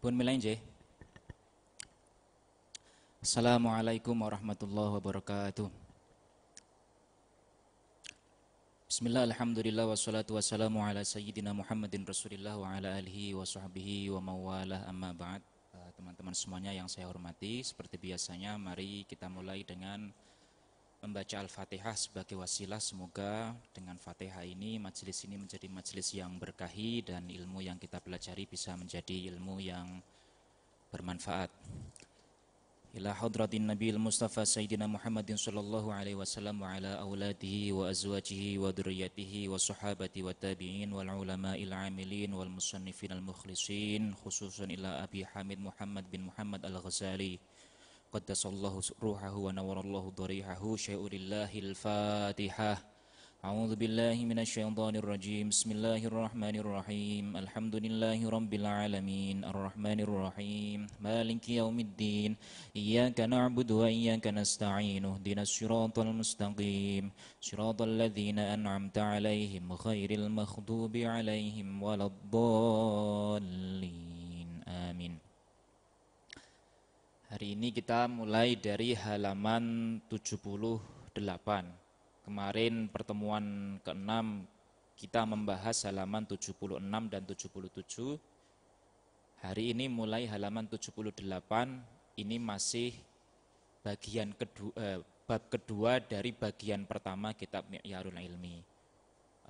Dipun milain nggih. Assalamualaikum warahmatullahi wabarakatuh. Bismillah, alhamdulillah, wassalatu wassalamu ala sayyidina Muhammadin Rasulillah wa ala alihi wa sahbihi wa mawalah amma ba'd. Eh, teman-teman semuanya yang saya hormati, seperti biasanya mari kita mulai dengan membaca Al-Fatihah sebagai wasilah semoga dengan Fatihah ini majelis ini menjadi majelis yang berkahi dan ilmu yang kita pelajari bisa menjadi ilmu yang bermanfaat. Ila hadratin Nabiil Mustafa Sayyidina Muhammadin sallallahu alaihi wasallam wa ala auladihi wa azwajihi wa dhurriyyatihi wa sahabati wa tabi'in wal ulama'il amilin wal musannifin al mukhlishin khususan ila Abi Hamid Muhammad bin Muhammad Al-Ghazali قدس الله روحه ونور الله ضريحه شيء لله الفاتحة أعوذ بالله من الشيطان الرجيم بسم الله الرحمن الرحيم الحمد لله رب العالمين الرحمن الرحيم مالك يوم الدين إياك نعبد وإياك نستعين اهدنا الصراط المستقيم صراط الذين أنعمت عليهم غير المغضوب عليهم ولا الضالين آمين Hari ini kita mulai dari halaman 78. Kemarin pertemuan ke-6 kita membahas halaman 76 dan 77. Hari ini mulai halaman 78, ini masih bagian kedua eh, bab kedua dari bagian pertama kitab Mi'yarul Ilmi.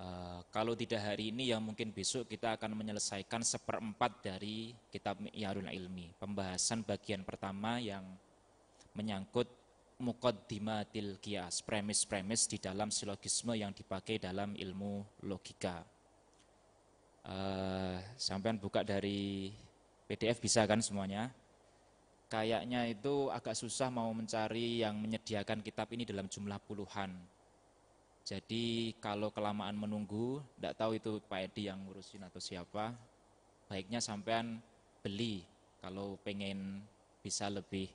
Eh, kalau tidak hari ini yang mungkin besok kita akan menyelesaikan seperempat dari kitab Mi'yarul Ilmi. Pembahasan bagian pertama yang menyangkut muqaddimatil kias, premis-premis di dalam silogisme yang dipakai dalam ilmu logika. Uh, sampean buka dari PDF bisa kan semuanya? Kayaknya itu agak susah mau mencari yang menyediakan kitab ini dalam jumlah puluhan jadi kalau kelamaan menunggu, tidak tahu itu Pak Edi yang ngurusin atau siapa, baiknya sampean beli kalau pengen bisa lebih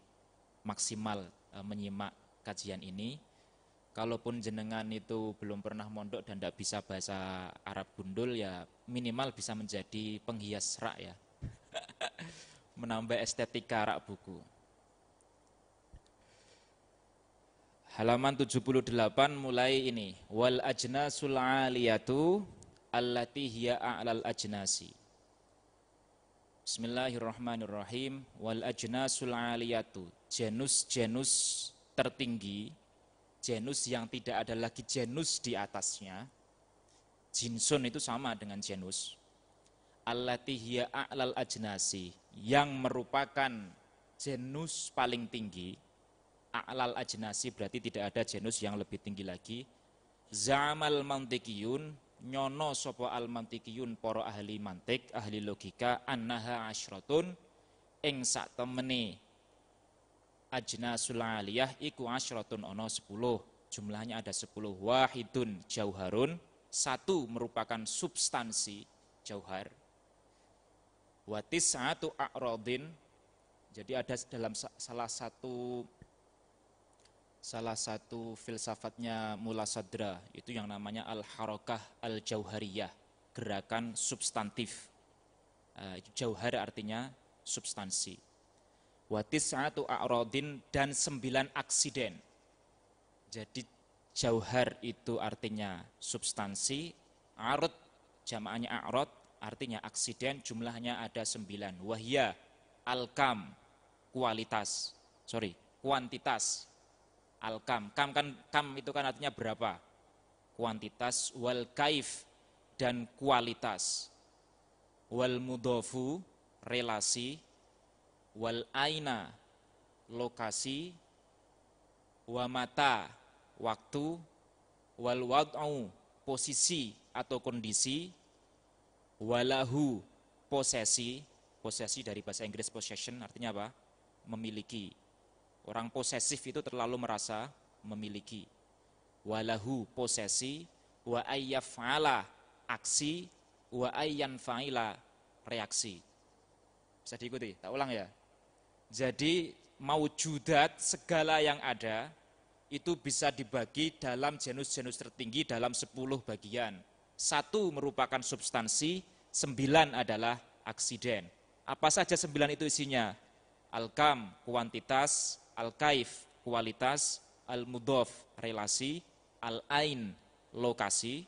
maksimal e, menyimak kajian ini. Kalaupun jenengan itu belum pernah mondok dan tidak bisa bahasa Arab gundul ya minimal bisa menjadi penghias rak ya. Menambah estetika rak buku. Halaman 78 mulai ini. Wal ajnasul aliyatu allati hiya a'lal ajnasi. Bismillahirrahmanirrahim. Wal ajnasul aliyatu. Genus-genus tertinggi, genus yang tidak ada lagi genus di atasnya. Jinsun itu sama dengan genus. Allati hiya a'lal ajnasi yang merupakan genus paling tinggi a'lal ajnasi berarti tidak ada genus yang lebih tinggi lagi. Zamal mantikiyun nyono sopo al mantikiyun poro ahli mantik, ahli logika annaha asyratun ing sak temene ajnasul aliyah iku asyratun ono sepuluh Jumlahnya ada sepuluh Wahidun jauharun satu merupakan substansi jauhar. Watis satu akrodin jadi ada dalam salah satu salah satu filsafatnya Mula Sadra itu yang namanya al-harakah al-jauhariyah, gerakan substantif. Eh, jauhar artinya substansi. Watis satu arodin dan sembilan aksiden. Jadi jauhar itu artinya substansi, arut jamaahnya a'rad artinya aksiden jumlahnya ada sembilan. Wahya, alkam, kualitas, sorry, kuantitas al-kam. Kam kan kam itu kan artinya berapa? Kuantitas wal kaif dan kualitas. Wal mudofu relasi wal aina lokasi wa mata waktu wal wad'u posisi atau kondisi walahu posesi posesi dari bahasa Inggris possession artinya apa memiliki Orang posesif itu terlalu merasa memiliki. Walahu posesi, wa ayyaf'ala aksi, wa ayyanfa'ila reaksi. Bisa diikuti, tak ulang ya. Jadi maujudat segala yang ada itu bisa dibagi dalam genus-genus tertinggi dalam sepuluh bagian. Satu merupakan substansi, sembilan adalah aksiden. Apa saja sembilan itu isinya? Alkam, kuantitas, al-kaif kualitas, al-mudhaf relasi, al-ain lokasi,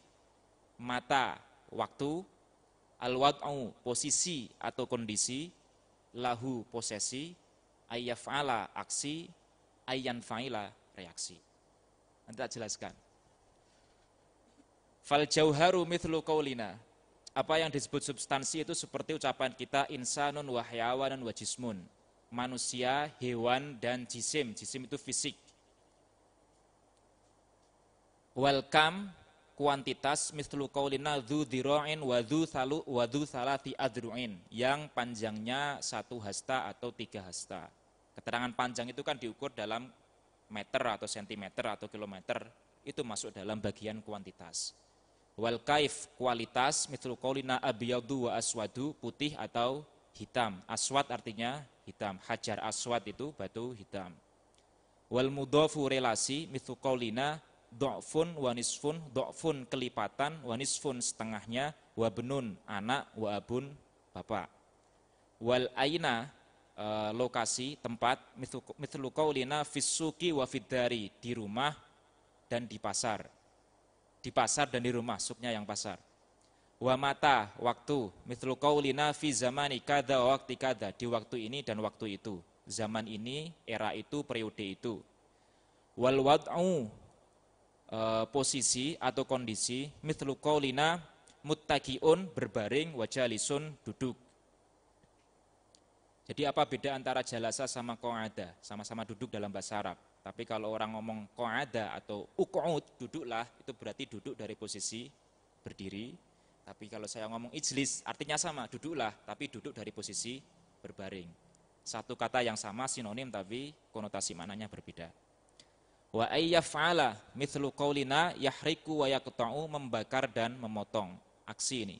mata waktu, al-wad'u posisi atau kondisi, lahu posesi, ayyaf'ala aksi, ayyan fa'ila reaksi. Nanti tak jelaskan. Faljauharu jauharu kaulina. Apa yang disebut substansi itu seperti ucapan kita insanun wahyawanan wajismun manusia, hewan, dan jisim. Jisim itu fisik. Welcome kuantitas mislu kaulina dhu dhiro'in wa dhu thalu wa thalati adru'in yang panjangnya satu hasta atau tiga hasta. Keterangan panjang itu kan diukur dalam meter atau sentimeter atau kilometer itu masuk dalam bagian kuantitas. Wal kaif kualitas mislu kaulina abiyadu wa aswadu putih atau hitam. Aswad artinya hitam. Hajar aswad itu batu hitam. Wal mudhafu relasi mithu kaulina do'fun wanisfun nisfun, do'fun kelipatan, wanisfun setengahnya, wa benun anak, wa abun bapak. Wal aina e, lokasi tempat mithlu kaulina fisuki wa di rumah dan di pasar. Di pasar dan di rumah, suknya yang pasar wa mata waktu mithlu qaulina fi zamani kada wa waktu kada di waktu ini dan waktu itu zaman ini era itu periode itu wal wad'u e, posisi atau kondisi mithlu qaulina muttaqiun berbaring jalisun duduk jadi apa beda antara jalasa sama qa'ada sama-sama duduk dalam bahasa Arab tapi kalau orang ngomong qa'ada atau uq'ud duduklah itu berarti duduk dari posisi berdiri tapi kalau saya ngomong ijlis, artinya sama, duduklah, tapi duduk dari posisi berbaring. Satu kata yang sama, sinonim, tapi konotasi mananya berbeda. Wa ayyaf'ala mithlu qawlina yahriku wa yakta'u membakar dan memotong. Aksi ini.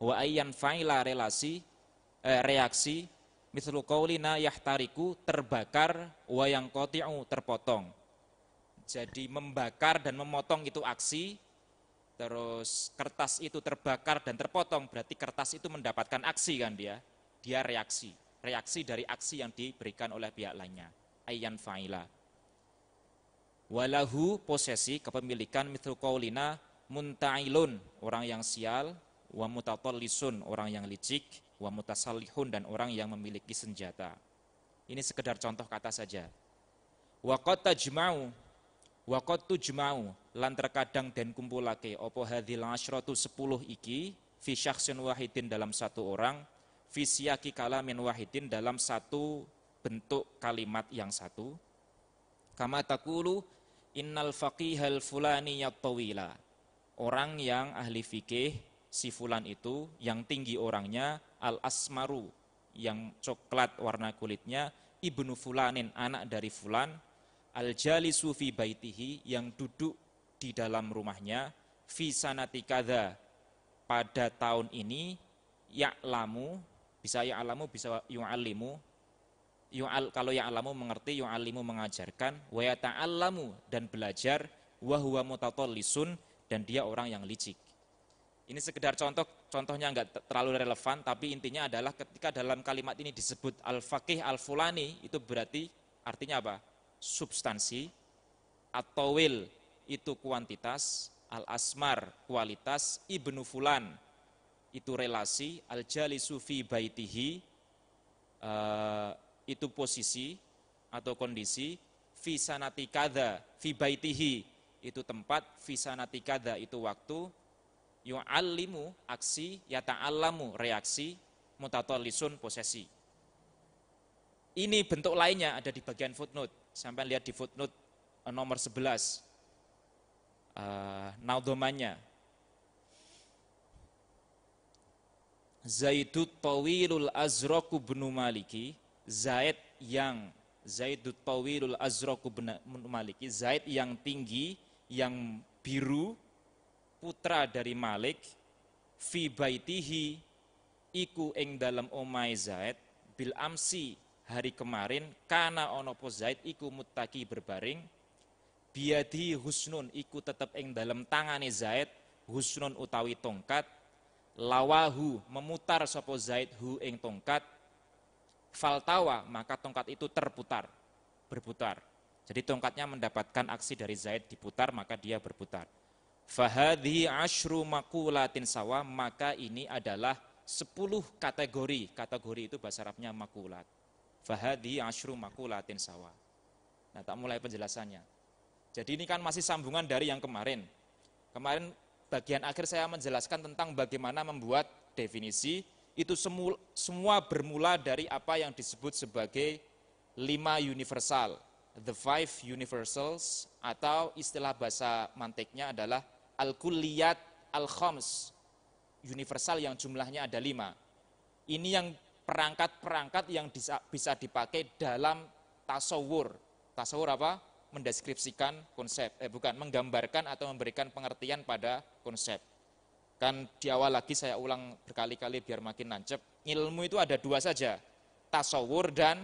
Wa ayyan fa'ila relasi, eh, reaksi mithlu qawlina yahtariku terbakar wa yang koti'u terpotong. Jadi membakar dan memotong itu aksi, terus kertas itu terbakar dan terpotong, berarti kertas itu mendapatkan aksi kan dia. Dia reaksi, reaksi dari aksi yang diberikan oleh pihak lainnya. Ayyan fa'ila. Walahu posesi kepemilikan mitru kaulina muntailun, orang yang sial, wa mutatallisun, orang yang licik, wa mutasallihun, dan orang yang memiliki senjata. Ini sekedar contoh kata saja. Wa tajma'u, Waqat tujma'u lan terkadang den kumpulake opo hadhil asyratu sepuluh iki fi syakhsin wahidin dalam satu orang fi siyaki kalamin wahidin dalam satu bentuk kalimat yang satu kama takulu innal faqihal fulani yatawila orang yang ahli fikih si fulan itu yang tinggi orangnya al asmaru yang coklat warna kulitnya ibnu fulanin anak dari fulan al jali sufi baitihi yang duduk di dalam rumahnya fi sanati kada pada tahun ini ya'lamu bisa ya'lamu bisa yu'allimu yu'al kalau ya'lamu mengerti alimu mengajarkan wa yata'allamu dan belajar wa huwa mutatallisun dan dia orang yang licik ini sekedar contoh, contohnya nggak terlalu relevan, tapi intinya adalah ketika dalam kalimat ini disebut al-faqih al-fulani, itu berarti artinya apa? substansi, atawil itu kuantitas, al-asmar kualitas, ibnu fulan itu relasi, al jali sufi baitihi eh, itu posisi atau kondisi, fi sanati kada, fi baitihi itu tempat, fi sanati kada itu waktu, yu'allimu aksi, yata yata'allamu reaksi, mutatolisun posesi. Ini bentuk lainnya ada di bagian footnote sampai lihat di footnote eh, nomor 11 uh, eh, naudomannya Zaidut Tawilul Azraku Benu Maliki Zaid yang Zaidut Tawilul Azraku Benu Maliki Zaid yang tinggi yang biru putra dari Malik fi baitihi iku ing dalam omai Zaid bil amsi hari kemarin karena ono po Zaid iku mutaki berbaring biadi husnun iku tetep ing dalam tangane Zaid husnun utawi tongkat lawahu memutar sopo Zaid hu ing tongkat faltawa maka tongkat itu terputar berputar jadi tongkatnya mendapatkan aksi dari Zaid diputar maka dia berputar fahadhi ashru makulatin sawa maka ini adalah sepuluh kategori kategori itu bahasa Arabnya makulat Fahadi ashru makulatin sawa. Nah, tak mulai penjelasannya. Jadi ini kan masih sambungan dari yang kemarin. Kemarin bagian akhir saya menjelaskan tentang bagaimana membuat definisi itu semua bermula dari apa yang disebut sebagai lima universal, the five universals atau istilah bahasa manteknya adalah al-kulliyat al-khams, universal yang jumlahnya ada lima. Ini yang perangkat-perangkat yang bisa dipakai dalam tasawur. Tasawur apa? Mendeskripsikan konsep, eh bukan, menggambarkan atau memberikan pengertian pada konsep. Kan di awal lagi saya ulang berkali-kali biar makin nancep. Ilmu itu ada dua saja, tasawur dan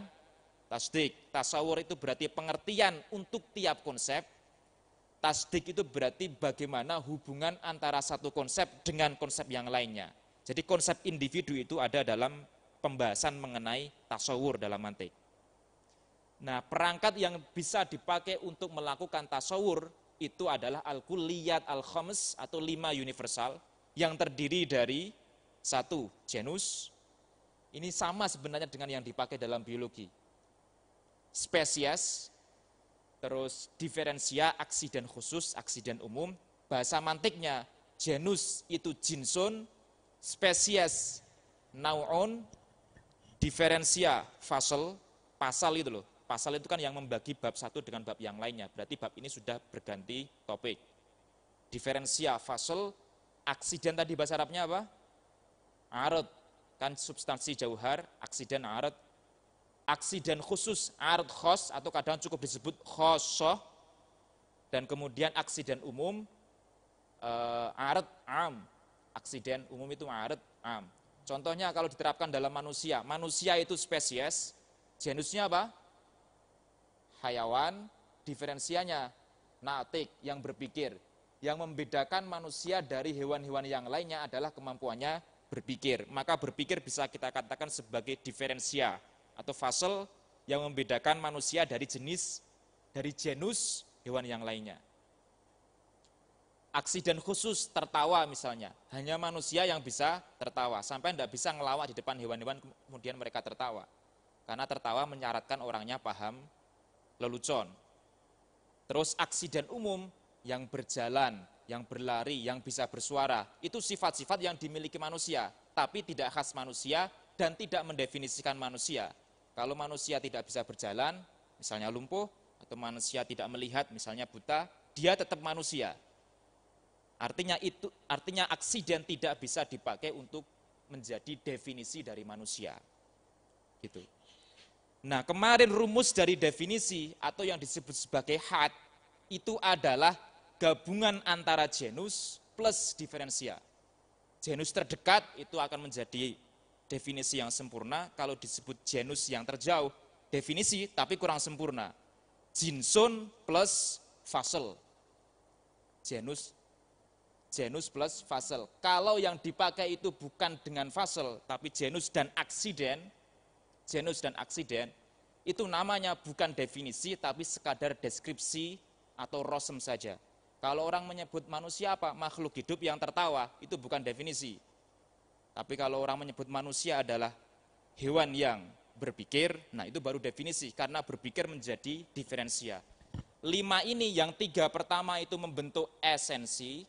tasdik. Tasawur itu berarti pengertian untuk tiap konsep. Tasdik itu berarti bagaimana hubungan antara satu konsep dengan konsep yang lainnya. Jadi konsep individu itu ada dalam pembahasan mengenai tasawur dalam mantik. Nah, perangkat yang bisa dipakai untuk melakukan tasawur itu adalah al-kulliyat al-khams atau lima universal yang terdiri dari satu genus. Ini sama sebenarnya dengan yang dipakai dalam biologi. Spesies, terus diferensia, aksiden khusus, aksiden umum. Bahasa mantiknya genus itu jinsun, spesies naun, diferensia fasel, pasal itu loh. Pasal itu kan yang membagi bab satu dengan bab yang lainnya. Berarti bab ini sudah berganti topik. Diferensia fasel, aksiden tadi bahasa Arabnya apa? Arut. Kan substansi jauhar, aksiden arut. Aksiden khusus, arut khos, atau kadang cukup disebut khosoh. Dan kemudian aksiden umum, uh, am. Aksiden umum itu arut am Contohnya kalau diterapkan dalam manusia, manusia itu spesies, genusnya apa? Hayawan, diferensianya natik yang berpikir. Yang membedakan manusia dari hewan-hewan yang lainnya adalah kemampuannya berpikir. Maka berpikir bisa kita katakan sebagai diferensia atau fasel yang membedakan manusia dari jenis dari genus hewan yang lainnya. Aksi dan khusus tertawa misalnya. Hanya manusia yang bisa tertawa, sampai tidak bisa ngelawak di depan hewan-hewan kemudian mereka tertawa. Karena tertawa menyaratkan orangnya paham lelucon. Terus aksi dan umum yang berjalan, yang berlari, yang bisa bersuara, itu sifat-sifat yang dimiliki manusia, tapi tidak khas manusia dan tidak mendefinisikan manusia. Kalau manusia tidak bisa berjalan, misalnya lumpuh, atau manusia tidak melihat, misalnya buta, dia tetap manusia, Artinya itu artinya aksiden tidak bisa dipakai untuk menjadi definisi dari manusia. Gitu. Nah, kemarin rumus dari definisi atau yang disebut sebagai had itu adalah gabungan antara genus plus diferensia. Genus terdekat itu akan menjadi definisi yang sempurna, kalau disebut genus yang terjauh, definisi tapi kurang sempurna. Jinson plus fasel. Genus genus plus fasel. Kalau yang dipakai itu bukan dengan fasel, tapi genus dan aksiden, genus dan aksiden, itu namanya bukan definisi, tapi sekadar deskripsi atau rosem saja. Kalau orang menyebut manusia apa? Makhluk hidup yang tertawa, itu bukan definisi. Tapi kalau orang menyebut manusia adalah hewan yang berpikir, nah itu baru definisi, karena berpikir menjadi diferensia. Lima ini yang tiga pertama itu membentuk esensi,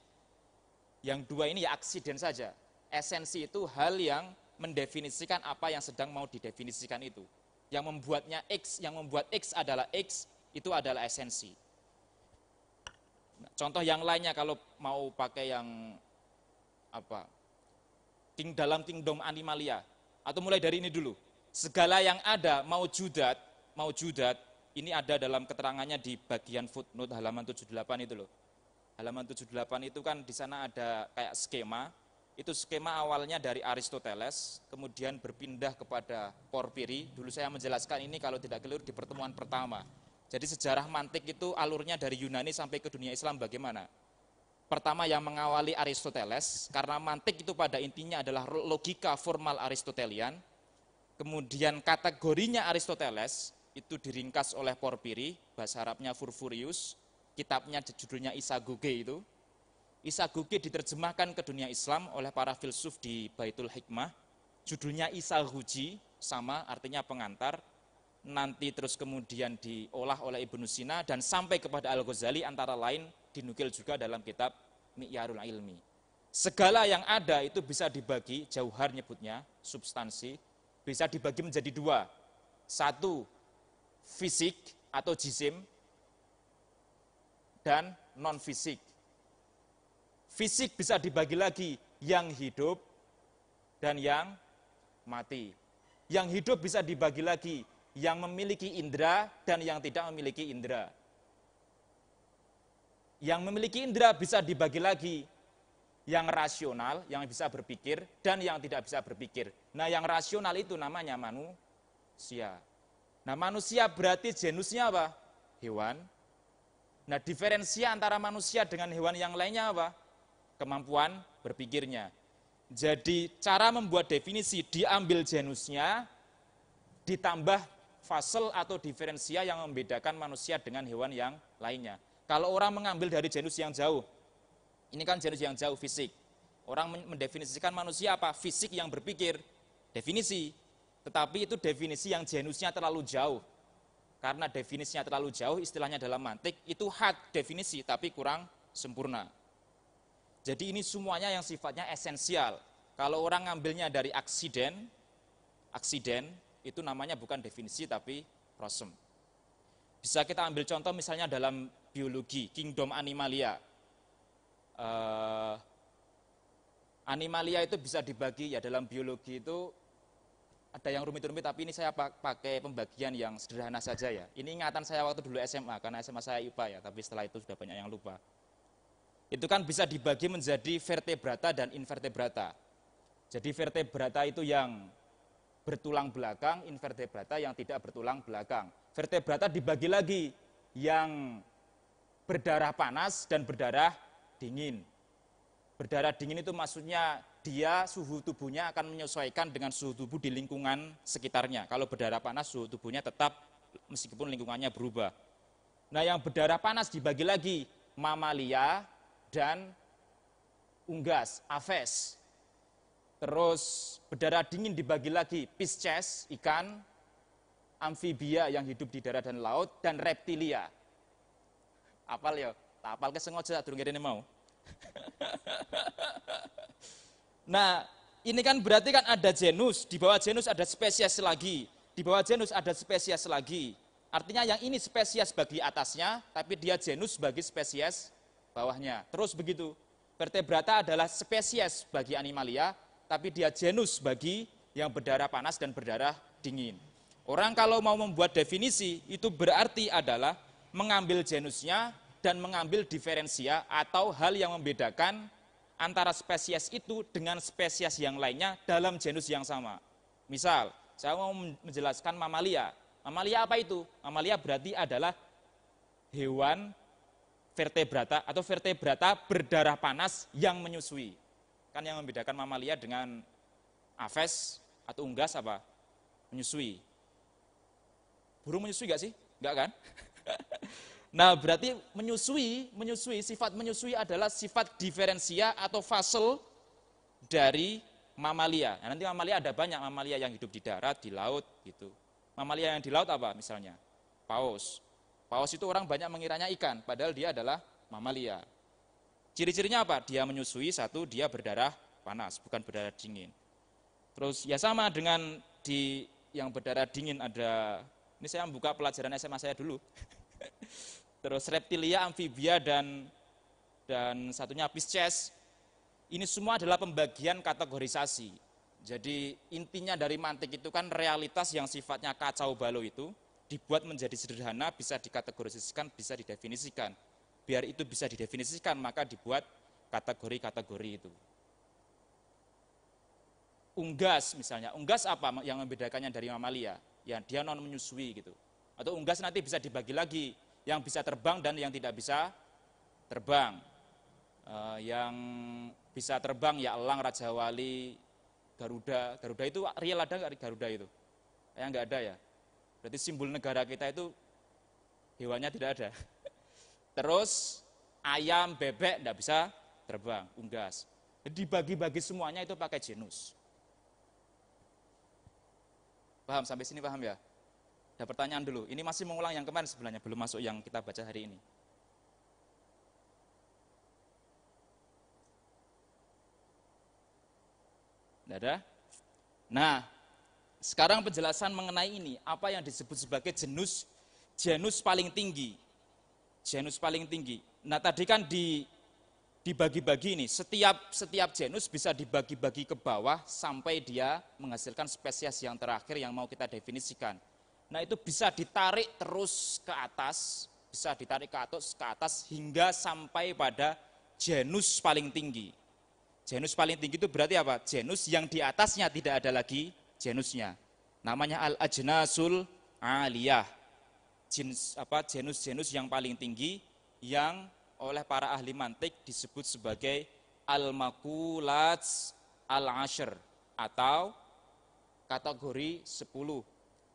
yang dua ini ya aksiden saja. Esensi itu hal yang mendefinisikan apa yang sedang mau didefinisikan itu. Yang membuatnya X, yang membuat X adalah X, itu adalah esensi. Nah, contoh yang lainnya kalau mau pakai yang apa ting dalam kingdom animalia atau mulai dari ini dulu segala yang ada mau judat mau judat ini ada dalam keterangannya di bagian footnote halaman 78 itu loh halaman 78 itu kan di sana ada kayak skema. Itu skema awalnya dari Aristoteles, kemudian berpindah kepada Porpiri. Dulu saya menjelaskan ini kalau tidak keliru di pertemuan pertama. Jadi sejarah mantik itu alurnya dari Yunani sampai ke dunia Islam bagaimana? Pertama yang mengawali Aristoteles, karena mantik itu pada intinya adalah logika formal Aristotelian. Kemudian kategorinya Aristoteles itu diringkas oleh Porpiri, bahasa Arabnya Furfurius, kitabnya judulnya Isa Guge itu. Isa Guge diterjemahkan ke dunia Islam oleh para filsuf di Baitul Hikmah. Judulnya Isa Huji, sama artinya pengantar. Nanti terus kemudian diolah oleh Ibnu Sina dan sampai kepada Al-Ghazali antara lain dinukil juga dalam kitab Mi'yarul Ilmi. Segala yang ada itu bisa dibagi, jauhar nyebutnya, substansi, bisa dibagi menjadi dua. Satu, fisik atau jisim, dan non fisik. Fisik bisa dibagi lagi yang hidup dan yang mati. Yang hidup bisa dibagi lagi yang memiliki indera dan yang tidak memiliki indera. Yang memiliki indera bisa dibagi lagi yang rasional, yang bisa berpikir, dan yang tidak bisa berpikir. Nah, yang rasional itu namanya manusia. Nah, manusia berarti genusnya apa? Hewan Nah, diferensia antara manusia dengan hewan yang lainnya apa? Kemampuan berpikirnya. Jadi, cara membuat definisi diambil genusnya, ditambah fasel atau diferensia yang membedakan manusia dengan hewan yang lainnya. Kalau orang mengambil dari genus yang jauh, ini kan genus yang jauh fisik. Orang mendefinisikan manusia apa? Fisik yang berpikir, definisi. Tetapi itu definisi yang genusnya terlalu jauh karena definisinya terlalu jauh, istilahnya dalam mantik, itu hak definisi tapi kurang sempurna. Jadi ini semuanya yang sifatnya esensial. Kalau orang ngambilnya dari aksiden, aksiden itu namanya bukan definisi tapi prosem. Bisa kita ambil contoh misalnya dalam biologi, kingdom animalia. Uh, animalia itu bisa dibagi ya dalam biologi itu ada yang rumit-rumit tapi ini saya pakai pembagian yang sederhana saja ya. Ini ingatan saya waktu dulu SMA karena SMA saya IPA ya, tapi setelah itu sudah banyak yang lupa. Itu kan bisa dibagi menjadi vertebrata dan invertebrata. Jadi vertebrata itu yang bertulang belakang, invertebrata yang tidak bertulang belakang. Vertebrata dibagi lagi yang berdarah panas dan berdarah dingin. Berdarah dingin itu maksudnya dia suhu tubuhnya akan menyesuaikan dengan suhu tubuh di lingkungan sekitarnya. Kalau berdarah panas suhu tubuhnya tetap meskipun lingkungannya berubah. Nah yang berdarah panas dibagi lagi mamalia dan unggas, aves. Terus berdarah dingin dibagi lagi pisces, ikan, amfibia yang hidup di darat dan laut, dan reptilia. Apal ya? Tak apal kesengaja, turun ini mau. Nah, ini kan berarti kan ada genus, di bawah genus ada spesies lagi, di bawah genus ada spesies lagi. Artinya yang ini spesies bagi atasnya, tapi dia genus bagi spesies bawahnya. Terus begitu. Vertebrata adalah spesies bagi animalia, tapi dia genus bagi yang berdarah panas dan berdarah dingin. Orang kalau mau membuat definisi, itu berarti adalah mengambil genusnya dan mengambil diferensia atau hal yang membedakan antara spesies itu dengan spesies yang lainnya dalam genus yang sama. Misal, saya mau menjelaskan mamalia. Mamalia apa itu? Mamalia berarti adalah hewan vertebrata atau vertebrata berdarah panas yang menyusui. Kan yang membedakan mamalia dengan aves atau unggas apa? Menyusui. Burung menyusui gak sih? Enggak kan? Nah, berarti menyusui, menyusui, sifat menyusui adalah sifat diferensia atau fasel dari mamalia. Nah, nanti mamalia ada banyak mamalia yang hidup di darat, di laut gitu. Mamalia yang di laut apa misalnya? Paus. Paus itu orang banyak mengiranya ikan, padahal dia adalah mamalia. Ciri-cirinya apa? Dia menyusui, satu dia berdarah panas, bukan berdarah dingin. Terus ya sama dengan di yang berdarah dingin ada ini saya membuka pelajaran SMA saya dulu. terus reptilia, amfibia dan dan satunya Pisces. Ini semua adalah pembagian kategorisasi. Jadi intinya dari mantik itu kan realitas yang sifatnya kacau balau itu dibuat menjadi sederhana, bisa dikategorisasikan, bisa didefinisikan. Biar itu bisa didefinisikan, maka dibuat kategori-kategori itu. Unggas misalnya, unggas apa yang membedakannya dari mamalia? Ya dia non menyusui gitu. Atau unggas nanti bisa dibagi lagi yang bisa terbang dan yang tidak bisa terbang. Eh, yang bisa terbang ya elang, raja wali, garuda. Garuda itu real ada nggak garuda itu? Kayaknya nggak ada ya. Berarti simbol negara kita itu hewannya tidak ada. Terus ayam, bebek tidak bisa terbang, unggas. Jadi dibagi-bagi semuanya itu pakai genus. Paham sampai sini paham ya? Ada pertanyaan dulu. Ini masih mengulang yang kemarin sebenarnya, belum masuk yang kita baca hari ini. Tidak Nah, sekarang penjelasan mengenai ini, apa yang disebut sebagai genus genus paling tinggi. Genus paling tinggi. Nah, tadi kan di dibagi-bagi ini. Setiap setiap genus bisa dibagi-bagi ke bawah sampai dia menghasilkan spesies yang terakhir yang mau kita definisikan. Nah itu bisa ditarik terus ke atas, bisa ditarik ke atas, ke atas hingga sampai pada genus paling tinggi. Genus paling tinggi itu berarti apa? Genus yang di atasnya tidak ada lagi genusnya. Namanya al-ajnasul aliyah. Jenis apa genus-genus yang paling tinggi yang oleh para ahli mantik disebut sebagai al-makulat al asher atau kategori 10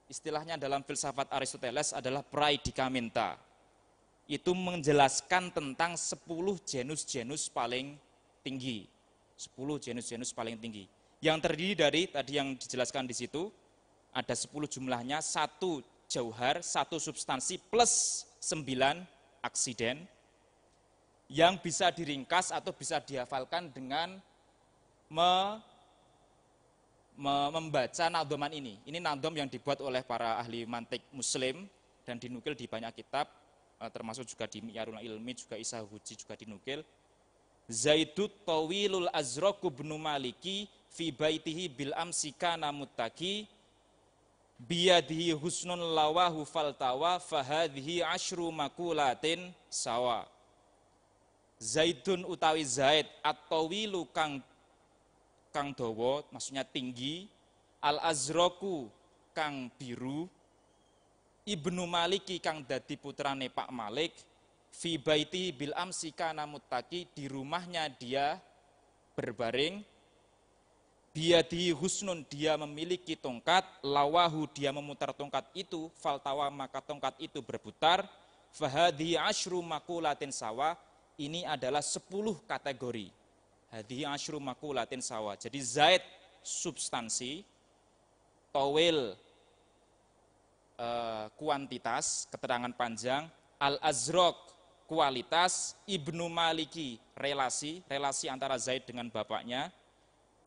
istilahnya dalam filsafat Aristoteles adalah praidikaminta. Itu menjelaskan tentang 10 genus-genus paling tinggi. 10 genus-genus paling tinggi. Yang terdiri dari tadi yang dijelaskan di situ ada 10 jumlahnya, satu jauhar, satu substansi plus 9 aksiden yang bisa diringkas atau bisa dihafalkan dengan me membaca nadoman ini. Ini nadom yang dibuat oleh para ahli mantik muslim dan dinukil di banyak kitab, eh, termasuk juga di Mi'arul Ilmi, juga Isa Huji juga dinukil. Zaidut tawilul azraku bnu maliki fi baitihi bil amsika namutaki biyadihi husnun lawahu faltawa fahadhihi ashru makulatin sawa. Zaidun utawi Zaid at-tawilu kang kang dawa maksudnya tinggi, al azroku kang biru, ibnu maliki kang dadi putrane Pak Malik, fi baiti bil amsika namutaki di rumahnya dia berbaring, biadi husnun dia memiliki tongkat, lawahu dia memutar tongkat itu, faltawa maka tongkat itu berputar, fahadhi ashru makulatin sawah, ini adalah sepuluh kategori. Hadihi asyru makulatin sawa. Jadi zaid substansi, towil eh, kuantitas, keterangan panjang, al-azrok kualitas, ibnu maliki relasi, relasi antara zaid dengan bapaknya,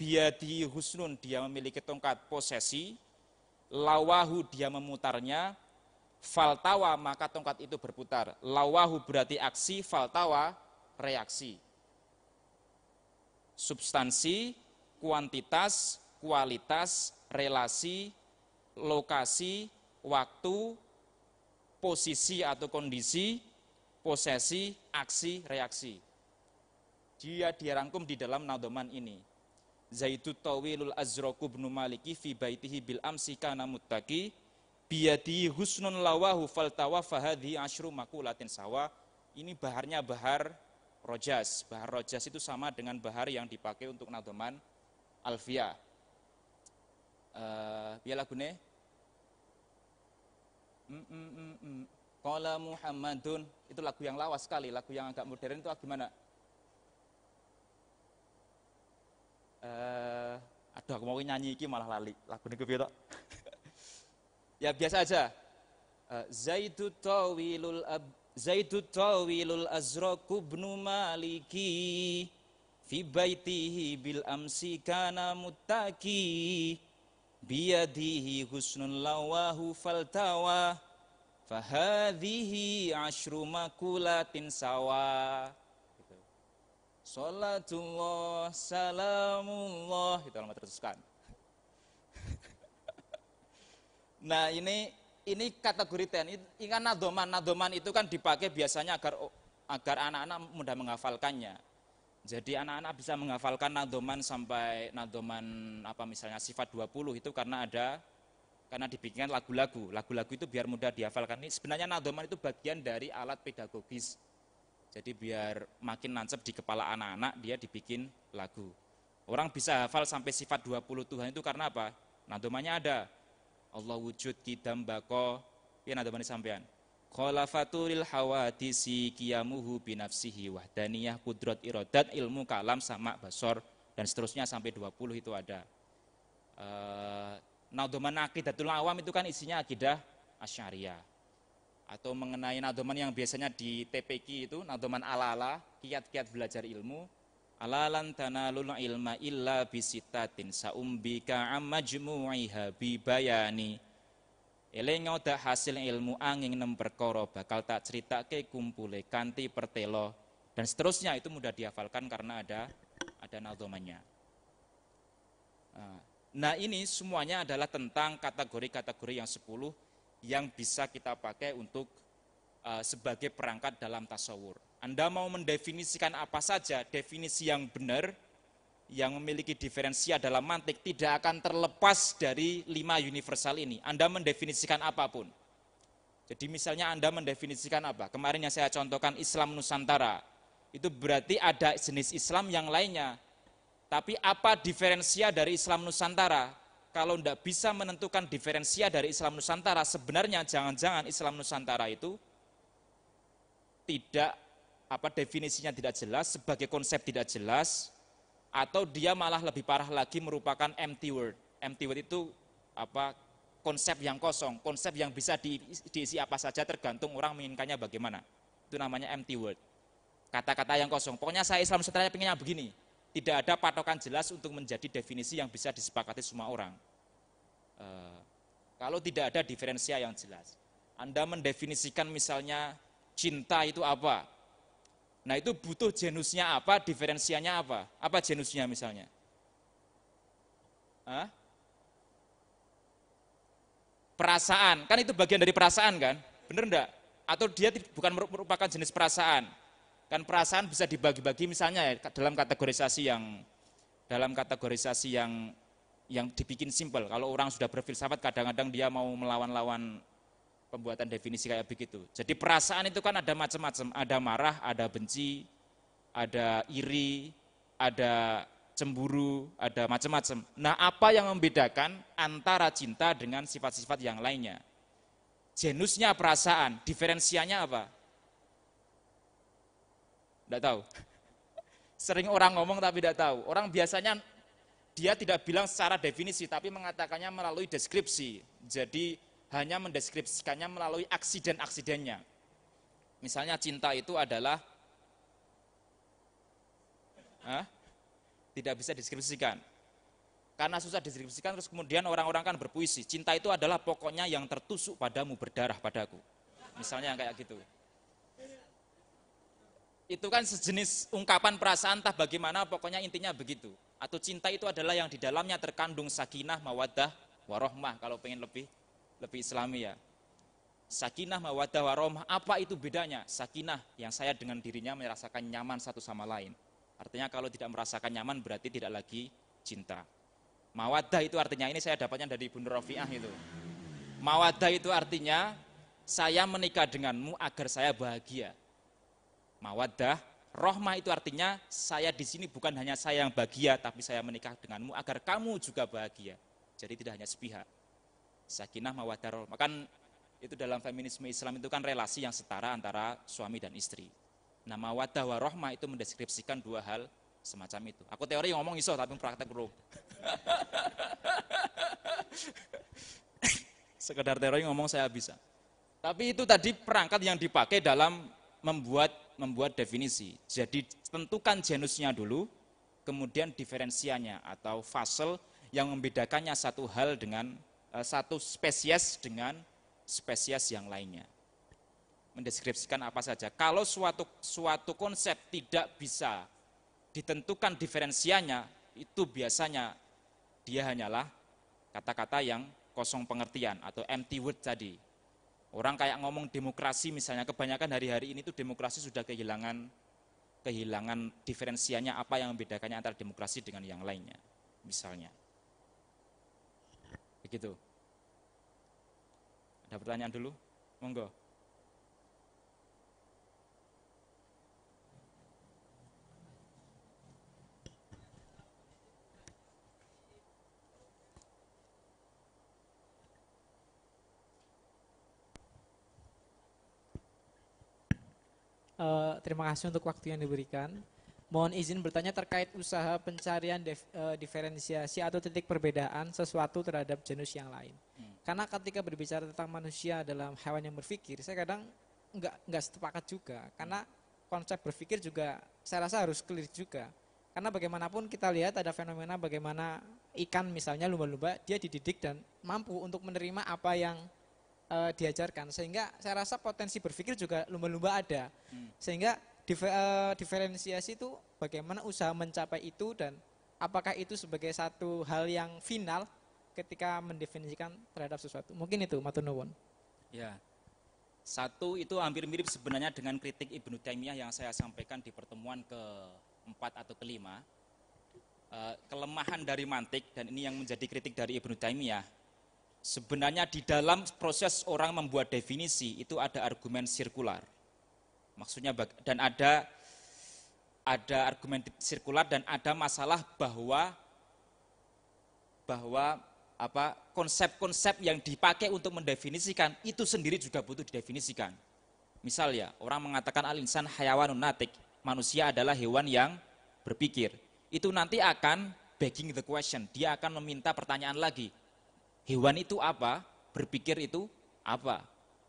biadi husnun dia memiliki tongkat posesi, lawahu dia memutarnya, faltawa maka tongkat itu berputar. Lawahu berarti aksi, faltawa reaksi substansi, kuantitas, kualitas, relasi, lokasi, waktu, posisi atau kondisi, posesi, aksi, reaksi. Dia dirangkum di dalam nadoman ini. Zaidu Tawilul Azroku bin Maliki fi baitihi bil amsi kana muttaqi biyadi husnun lawahu faltawa fahadhi ashru makulatin sawa. Ini baharnya bahar rojas. Bahar rojas itu sama dengan bahar yang dipakai untuk nadoman alfia. biarlah eh, biar lagu Kola mm, mm, mm, Muhammadun itu lagu yang lawas sekali, lagu yang agak modern itu gimana? uh, eh, aduh aku mau nyanyi iki malah lali. Lagu niku piye ya biasa aja. Uh, Zaidu tawilul ab Zaidut tawilul azraku ibnu maliki fi baitihi bil amsi kana mutaki biyadihi husnul lawahu faltawa fahadihi ashru makulatin sawa Salatullah, salamullah Itu alamat teruskan Nah ini ini kategori TNI, ini nadoman, nadoman itu kan dipakai biasanya agar agar anak-anak mudah menghafalkannya. Jadi anak-anak bisa menghafalkan nadoman sampai nadoman apa misalnya sifat 20 itu karena ada karena dibikin lagu-lagu. Lagu-lagu itu biar mudah dihafalkan. Ini sebenarnya nadoman itu bagian dari alat pedagogis. Jadi biar makin nancep di kepala anak-anak dia dibikin lagu. Orang bisa hafal sampai sifat 20 Tuhan itu karena apa? Nadomannya ada Allah wujud ki dambako pian ada mana sampean khalafatul hawadisi bi binafsihi wahdaniyah qudrat irodat ilmu kalam sama basor dan seterusnya sampai 20 itu ada e, eh, naudoman akidatul awam itu kan isinya akidah asyariah atau mengenai naudoman yang biasanya di TPQ itu naudoman ala-ala kiat-kiat belajar ilmu alalan tanalul ilma illa bisitatin saumbika amajmu'iha bibayani Elengau dah hasil ilmu angin nem perkoro bakal tak ke kumpule kanti pertelo dan seterusnya itu mudah dihafalkan karena ada ada nazomannya. Ah, nah ini semuanya adalah tentang kategori-kategori yang 10 yang bisa kita pakai untuk uh, sebagai perangkat dalam tasawur. Anda mau mendefinisikan apa saja, definisi yang benar, yang memiliki diferensi adalah mantik tidak akan terlepas dari lima universal ini. Anda mendefinisikan apapun. Jadi misalnya Anda mendefinisikan apa? Kemarin yang saya contohkan Islam Nusantara. Itu berarti ada jenis Islam yang lainnya. Tapi apa diferensia dari Islam Nusantara? Kalau tidak bisa menentukan diferensia dari Islam Nusantara, sebenarnya jangan-jangan Islam Nusantara itu tidak apa definisinya tidak jelas, sebagai konsep tidak jelas, atau dia malah lebih parah lagi merupakan empty word. Empty word itu apa konsep yang kosong, konsep yang bisa di, diisi apa saja tergantung orang menginginkannya bagaimana. Itu namanya empty word. Kata-kata yang kosong. Pokoknya saya Islam setelahnya pengennya begini. Tidak ada patokan jelas untuk menjadi definisi yang bisa disepakati semua orang. E, kalau tidak ada diferensia yang jelas. Anda mendefinisikan misalnya cinta itu apa? Nah itu butuh genusnya apa, diferensianya apa? Apa genusnya misalnya? Hah? Perasaan, kan itu bagian dari perasaan kan? Bener enggak? Atau dia bukan merupakan jenis perasaan? Kan perasaan bisa dibagi-bagi misalnya ya, dalam kategorisasi yang dalam kategorisasi yang yang dibikin simpel. Kalau orang sudah berfilsafat kadang-kadang dia mau melawan-lawan pembuatan definisi kayak begitu. Jadi perasaan itu kan ada macam-macam, ada marah, ada benci, ada iri, ada cemburu, ada macam-macam. Nah, apa yang membedakan antara cinta dengan sifat-sifat yang lainnya? Jenusnya perasaan, diferensianya apa? Tidak tahu. Sering orang ngomong tapi tidak tahu. Orang biasanya dia tidak bilang secara definisi, tapi mengatakannya melalui deskripsi. Jadi hanya mendeskripsikannya melalui aksiden-aksidennya. Misalnya cinta itu adalah eh, tidak bisa deskripsikan. Karena susah deskripsikan, terus kemudian orang-orang kan berpuisi. Cinta itu adalah pokoknya yang tertusuk padamu, berdarah padaku. Misalnya kayak gitu. Itu kan sejenis ungkapan perasaan, entah bagaimana, pokoknya intinya begitu. Atau cinta itu adalah yang di dalamnya terkandung sakinah, mawadah, warohmah, kalau pengen lebih lebih islami ya. Sakinah mawaddah warohmah, apa itu bedanya? Sakinah yang saya dengan dirinya merasakan nyaman satu sama lain. Artinya kalau tidak merasakan nyaman berarti tidak lagi cinta. Ma'wadah itu artinya ini saya dapatnya dari Bunda Rafi'ah itu. Ma'wadah itu artinya saya menikah denganmu agar saya bahagia. Ma'wadah. rohmah itu artinya saya di sini bukan hanya saya yang bahagia, tapi saya menikah denganmu agar kamu juga bahagia. Jadi tidak hanya sepihak sakinah mawadarol. Makan itu dalam feminisme Islam itu kan relasi yang setara antara suami dan istri. Nah, mawadah wa rohma itu mendeskripsikan dua hal semacam itu. Aku teori yang ngomong iso tapi praktek bro. Sekedar teori ngomong saya bisa. Tapi itu tadi perangkat yang dipakai dalam membuat membuat definisi. Jadi tentukan genusnya dulu, kemudian diferensianya atau fasel yang membedakannya satu hal dengan Eh, satu spesies dengan spesies yang lainnya. Mendeskripsikan apa saja. Kalau suatu suatu konsep tidak bisa ditentukan diferensianya, itu biasanya dia hanyalah kata-kata yang kosong pengertian atau empty word tadi. Orang kayak ngomong demokrasi misalnya, kebanyakan hari-hari ini tuh demokrasi sudah kehilangan kehilangan diferensianya apa yang membedakannya antara demokrasi dengan yang lainnya. Misalnya. Begitu. Ada pertanyaan dulu? Monggo. Uh, terima kasih untuk waktu yang diberikan. Mohon izin bertanya terkait usaha pencarian def, e, diferensiasi atau titik perbedaan sesuatu terhadap jenis yang lain. Hmm. Karena ketika berbicara tentang manusia dalam hewan yang berpikir, saya kadang nggak nggak sepakat juga. Karena konsep berpikir juga saya rasa harus clear juga. Karena bagaimanapun kita lihat ada fenomena bagaimana ikan misalnya lumba-lumba dia dididik dan mampu untuk menerima apa yang e, diajarkan. Sehingga saya rasa potensi berpikir juga lumba-lumba ada. Hmm. Sehingga Eh, diferensiasi itu bagaimana usaha mencapai itu dan apakah itu sebagai satu hal yang final ketika mendefinisikan terhadap sesuatu. Mungkin itu nuwun. Ya. Satu itu hampir mirip sebenarnya dengan kritik Ibnu Taimiyah yang saya sampaikan di pertemuan ke keempat atau kelima. 5 eh, kelemahan dari mantik dan ini yang menjadi kritik dari Ibnu Taimiyah. Sebenarnya di dalam proses orang membuat definisi itu ada argumen sirkular Maksudnya dan ada ada argumen sirkular dan ada masalah bahwa bahwa apa konsep-konsep yang dipakai untuk mendefinisikan itu sendiri juga butuh didefinisikan. Misalnya, orang mengatakan al-insan hayawanun natik, manusia adalah hewan yang berpikir. Itu nanti akan begging the question, dia akan meminta pertanyaan lagi. Hewan itu apa? Berpikir itu apa?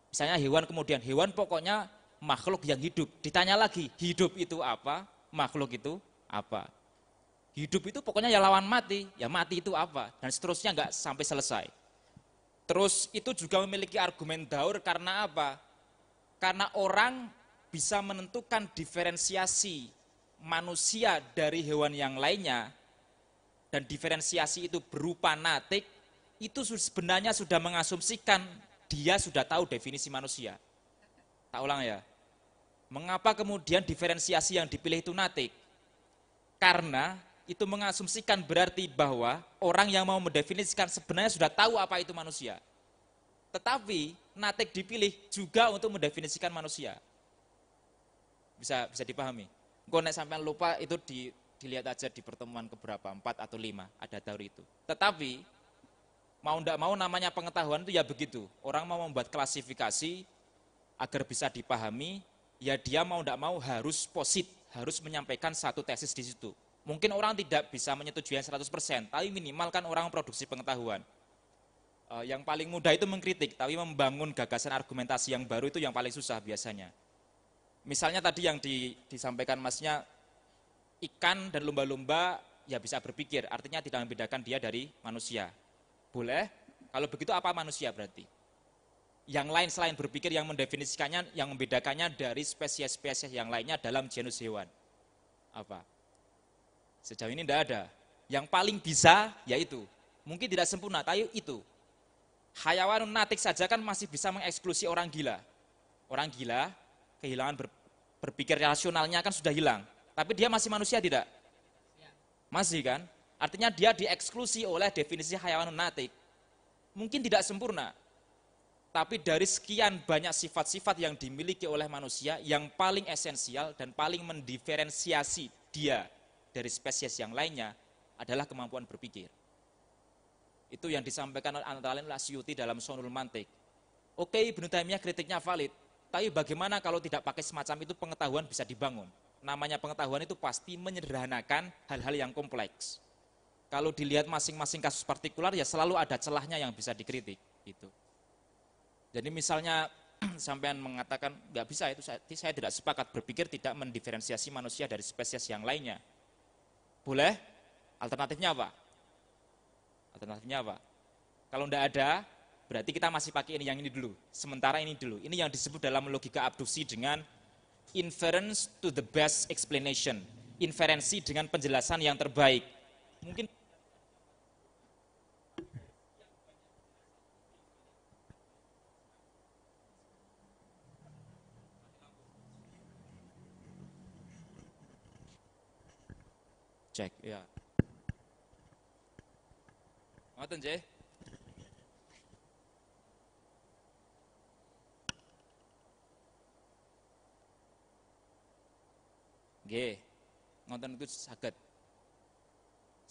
Misalnya hewan kemudian hewan pokoknya makhluk yang hidup. Ditanya lagi, hidup itu apa? Makhluk itu apa? Hidup itu pokoknya ya lawan mati, ya mati itu apa? Dan seterusnya nggak sampai selesai. Terus itu juga memiliki argumen daur karena apa? Karena orang bisa menentukan diferensiasi manusia dari hewan yang lainnya dan diferensiasi itu berupa natik itu sebenarnya sudah mengasumsikan dia sudah tahu definisi manusia. Tak ulang ya. Mengapa kemudian diferensiasi yang dipilih itu natik? Karena itu mengasumsikan berarti bahwa orang yang mau mendefinisikan sebenarnya sudah tahu apa itu manusia. Tetapi natik dipilih juga untuk mendefinisikan manusia. Bisa bisa dipahami. Gue naik sampai lupa itu di, dilihat aja di pertemuan keberapa, empat atau lima, ada teori itu. Tetapi mau ndak mau namanya pengetahuan itu ya begitu. Orang mau membuat klasifikasi agar bisa dipahami, ya dia mau tidak mau harus posit, harus menyampaikan satu tesis di situ. Mungkin orang tidak bisa menyetujui 100%, tapi minimal kan orang produksi pengetahuan. Eh, yang paling mudah itu mengkritik, tapi membangun gagasan argumentasi yang baru itu yang paling susah biasanya. Misalnya tadi yang di, disampaikan masnya, ikan dan lumba-lumba ya bisa berpikir, artinya tidak membedakan dia dari manusia. Boleh, kalau begitu apa manusia berarti? yang lain selain berpikir yang mendefinisikannya, yang membedakannya dari spesies-spesies yang lainnya dalam genus hewan. Apa? Sejauh ini tidak ada. Yang paling bisa yaitu, mungkin tidak sempurna, tapi itu. Hayawan natik saja kan masih bisa mengeksklusi orang gila. Orang gila kehilangan ber, berpikir rasionalnya kan sudah hilang. Tapi dia masih manusia tidak? Masih kan? Artinya dia dieksklusi oleh definisi hayawan natik. Mungkin tidak sempurna, tapi dari sekian banyak sifat-sifat yang dimiliki oleh manusia, yang paling esensial dan paling mendiferensiasi dia dari spesies yang lainnya adalah kemampuan berpikir. Itu yang disampaikan antara lain Lasyuti dalam Sonul Mantik. Oke, Ibnu Taimiyah kritiknya valid, tapi bagaimana kalau tidak pakai semacam itu pengetahuan bisa dibangun? Namanya pengetahuan itu pasti menyederhanakan hal-hal yang kompleks. Kalau dilihat masing-masing kasus partikular ya selalu ada celahnya yang bisa dikritik gitu. Jadi misalnya sampean mengatakan nggak bisa itu saya, saya tidak sepakat berpikir tidak mendiferensiasi manusia dari spesies yang lainnya. Boleh? Alternatifnya apa? Alternatifnya apa? Kalau tidak ada, berarti kita masih pakai ini yang ini dulu. Sementara ini dulu. Ini yang disebut dalam logika abduksi dengan inference to the best explanation. Inferensi dengan penjelasan yang terbaik. Mungkin cek ya. Ngoten nggih. Nggih. Ngoten niku saged.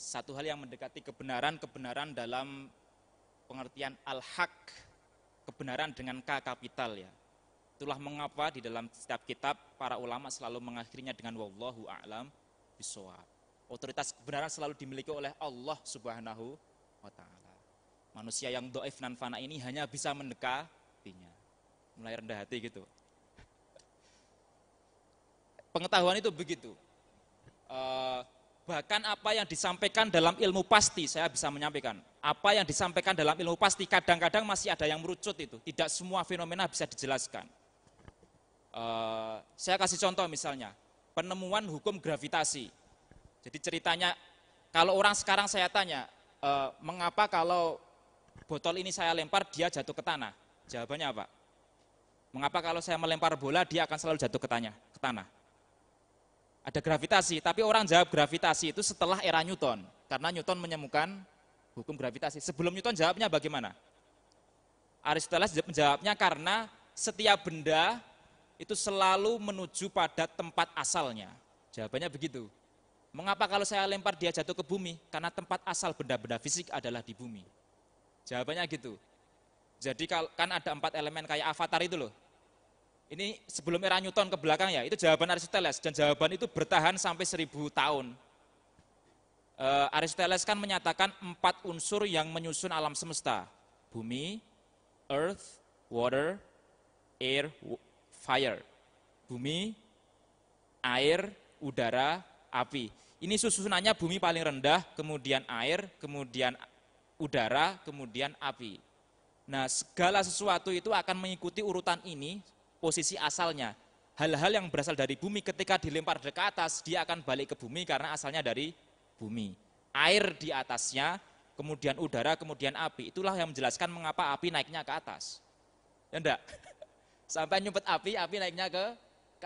Satu hal yang mendekati kebenaran, kebenaran dalam pengertian al-haq, kebenaran dengan K kapital ya. Itulah mengapa di dalam setiap kitab para ulama selalu mengakhirinya dengan wallahu a'lam bisawab. Otoritas kebenaran selalu dimiliki oleh Allah Subhanahu wa taala. Manusia yang doif nan fana ini hanya bisa mendekatinya. Mulai rendah hati gitu. Pengetahuan itu begitu. Eh, bahkan apa yang disampaikan dalam ilmu pasti saya bisa menyampaikan. Apa yang disampaikan dalam ilmu pasti kadang-kadang masih ada yang merucut itu. Tidak semua fenomena bisa dijelaskan. Uh, saya kasih contoh misalnya, penemuan hukum gravitasi. Jadi ceritanya, kalau orang sekarang saya tanya, e, mengapa kalau botol ini saya lempar, dia jatuh ke tanah? Jawabannya apa? Mengapa kalau saya melempar bola, dia akan selalu jatuh ke, tanah? ke tanah? Ada gravitasi, tapi orang jawab gravitasi itu setelah era Newton. Karena Newton menyemukan hukum gravitasi. Sebelum Newton jawabnya bagaimana? Aristoteles menjawabnya karena setiap benda itu selalu menuju pada tempat asalnya. Jawabannya begitu. Mengapa kalau saya lempar dia jatuh ke bumi? Karena tempat asal benda-benda fisik adalah di bumi. Jawabannya gitu. Jadi kan ada empat elemen kayak avatar itu loh. Ini sebelum era Newton ke belakang ya, itu jawaban Aristoteles. Dan jawaban itu bertahan sampai seribu tahun. E, Aristoteles kan menyatakan empat unsur yang menyusun alam semesta. Bumi, earth, water, air, fire. Bumi, air, udara, api. Ini susunannya bumi paling rendah, kemudian air, kemudian udara, kemudian api. Nah, segala sesuatu itu akan mengikuti urutan ini, posisi asalnya. Hal-hal yang berasal dari bumi ketika dilempar ke atas, dia akan balik ke bumi karena asalnya dari bumi. Air di atasnya, kemudian udara, kemudian api. Itulah yang menjelaskan mengapa api naiknya ke atas. Ya enggak? Sampai nyumpet api, api naiknya ke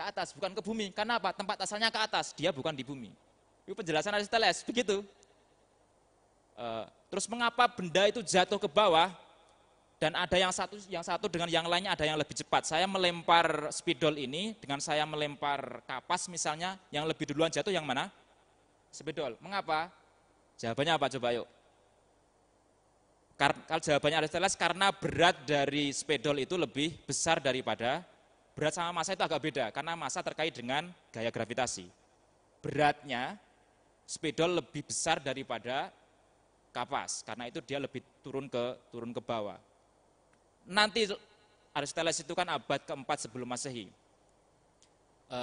ke atas, bukan ke bumi. Karena Tempat asalnya ke atas, dia bukan di bumi. Itu penjelasan Aristoteles, begitu. Eh, terus mengapa benda itu jatuh ke bawah dan ada yang satu yang satu dengan yang lainnya ada yang lebih cepat. Saya melempar spidol ini dengan saya melempar kapas misalnya, yang lebih duluan jatuh yang mana? Spidol. Mengapa? Jawabannya apa coba yuk? Kalau jawabannya Aristoteles karena berat dari spidol itu lebih besar daripada berat sama massa itu agak beda karena massa terkait dengan gaya gravitasi. Beratnya spidol lebih besar daripada kapas karena itu dia lebih turun ke turun ke bawah. Nanti Aristoteles itu kan abad keempat sebelum Masehi. E,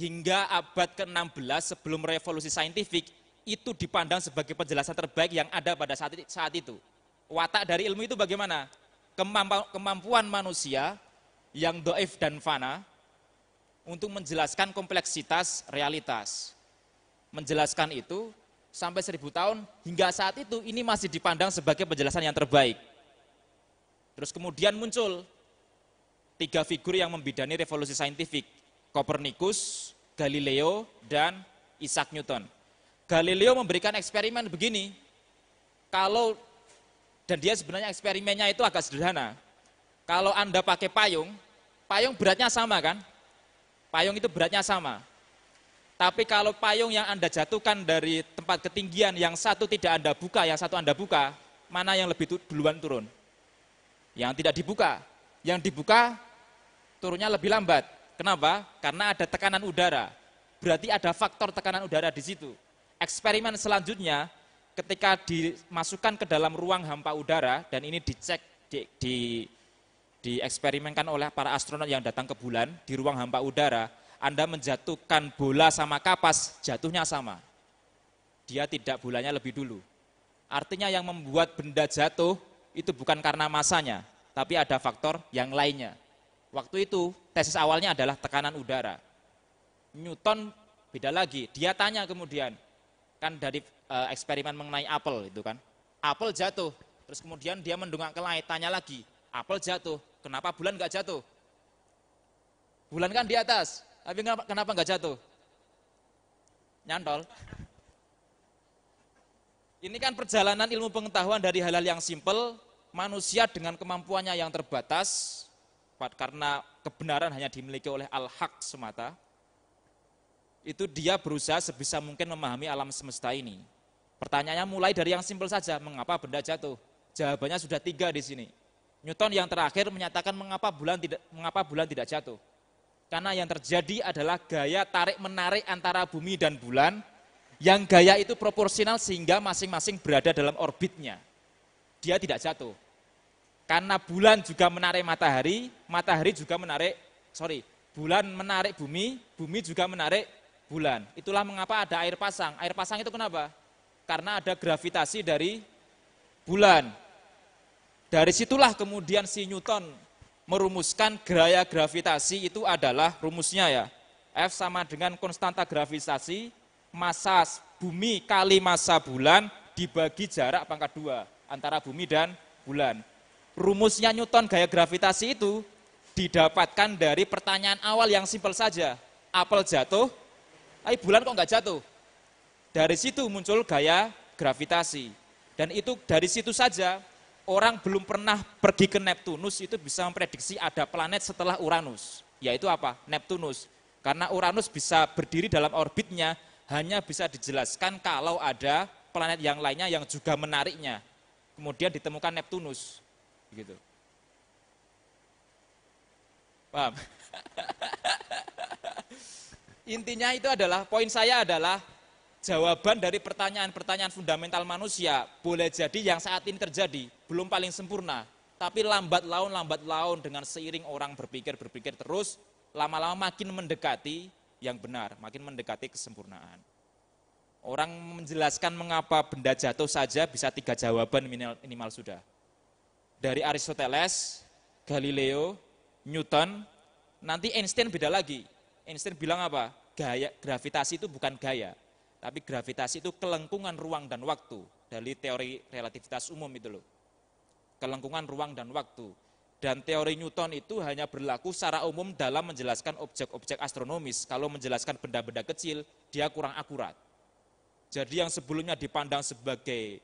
hingga abad ke-16 sebelum revolusi saintifik itu dipandang sebagai penjelasan terbaik yang ada pada saat saat itu. Watak dari ilmu itu bagaimana? kemampuan manusia yang doif dan fana untuk menjelaskan kompleksitas realitas menjelaskan itu sampai seribu tahun hingga saat itu ini masih dipandang sebagai penjelasan yang terbaik. Terus kemudian muncul tiga figur yang membidani revolusi saintifik, Kopernikus, Galileo, dan Isaac Newton. Galileo memberikan eksperimen begini, kalau dan dia sebenarnya eksperimennya itu agak sederhana. Kalau Anda pakai payung, payung beratnya sama kan? Payung itu beratnya sama. Tapi kalau payung yang Anda jatuhkan dari tempat ketinggian yang satu tidak Anda buka, yang satu Anda buka, mana yang lebih duluan turun? Yang tidak dibuka. Yang dibuka turunnya lebih lambat. Kenapa? Karena ada tekanan udara. Berarti ada faktor tekanan udara di situ. Eksperimen selanjutnya ketika dimasukkan ke dalam ruang hampa udara dan ini dicek di, di dieksperimenkan oleh para astronot yang datang ke bulan di ruang hampa udara anda menjatuhkan bola sama kapas, jatuhnya sama. Dia tidak bolanya lebih dulu. Artinya yang membuat benda jatuh itu bukan karena masanya, tapi ada faktor yang lainnya. Waktu itu tesis awalnya adalah tekanan udara. Newton beda lagi. Dia tanya kemudian, kan dari eh, eksperimen mengenai apel itu kan. Apel jatuh, terus kemudian dia mendongak ke langit, tanya lagi, apel jatuh, kenapa bulan nggak jatuh? Bulan kan di atas, tapi kenapa, kenapa nggak jatuh? Nyantol. Ini kan perjalanan ilmu pengetahuan dari halal yang simpel, manusia dengan kemampuannya yang terbatas, karena kebenaran hanya dimiliki oleh al-haq semata, itu dia berusaha sebisa mungkin memahami alam semesta ini. Pertanyaannya mulai dari yang simpel saja, mengapa benda jatuh? Jawabannya sudah tiga di sini. Newton yang terakhir menyatakan mengapa bulan tidak mengapa bulan tidak jatuh. Karena yang terjadi adalah gaya tarik-menarik antara bumi dan bulan, yang gaya itu proporsional sehingga masing-masing berada dalam orbitnya. Dia tidak jatuh. Karena bulan juga menarik matahari, matahari juga menarik, sorry, bulan menarik bumi, bumi juga menarik bulan. Itulah mengapa ada air pasang. Air pasang itu kenapa? Karena ada gravitasi dari bulan. Dari situlah kemudian si Newton merumuskan gaya gravitasi itu adalah rumusnya ya. F sama dengan konstanta gravitasi massa bumi kali massa bulan dibagi jarak pangkat 2 antara bumi dan bulan. Rumusnya Newton gaya gravitasi itu didapatkan dari pertanyaan awal yang simpel saja. Apel jatuh, tapi bulan kok nggak jatuh? Dari situ muncul gaya gravitasi. Dan itu dari situ saja orang belum pernah pergi ke Neptunus itu bisa memprediksi ada planet setelah Uranus, yaitu apa? Neptunus. Karena Uranus bisa berdiri dalam orbitnya hanya bisa dijelaskan kalau ada planet yang lainnya yang juga menariknya. Kemudian ditemukan Neptunus. Begitu. Paham? Intinya itu adalah poin saya adalah jawaban dari pertanyaan-pertanyaan fundamental manusia boleh jadi yang saat ini terjadi belum paling sempurna, tapi lambat laun lambat laun dengan seiring orang berpikir berpikir terus lama-lama makin mendekati yang benar, makin mendekati kesempurnaan. Orang menjelaskan mengapa benda jatuh saja bisa tiga jawaban minimal, minimal sudah. Dari Aristoteles, Galileo, Newton, nanti Einstein beda lagi. Einstein bilang apa? Gaya gravitasi itu bukan gaya, tapi gravitasi itu kelengkungan ruang dan waktu dari teori relativitas umum itu loh. Kelengkungan ruang dan waktu. Dan teori Newton itu hanya berlaku secara umum dalam menjelaskan objek-objek astronomis. Kalau menjelaskan benda-benda kecil, dia kurang akurat. Jadi yang sebelumnya dipandang sebagai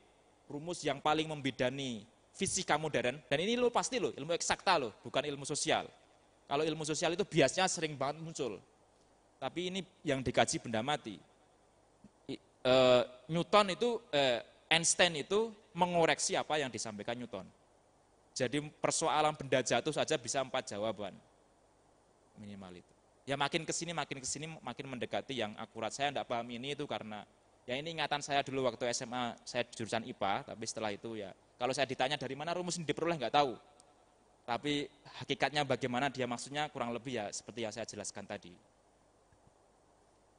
rumus yang paling membidani fisika modern, dan ini lo pasti lo, ilmu eksakta lo, bukan ilmu sosial. Kalau ilmu sosial itu biasanya sering banget muncul. Tapi ini yang dikaji benda mati eh, Newton itu eh, Einstein itu mengoreksi apa yang disampaikan Newton. Jadi persoalan benda jatuh saja bisa empat jawaban minimal itu. Ya makin kesini makin kesini makin mendekati yang akurat. Saya tidak paham ini itu karena ya ini ingatan saya dulu waktu SMA saya jurusan IPA, tapi setelah itu ya kalau saya ditanya dari mana rumus ini diperoleh nggak tahu. Tapi hakikatnya bagaimana dia maksudnya kurang lebih ya seperti yang saya jelaskan tadi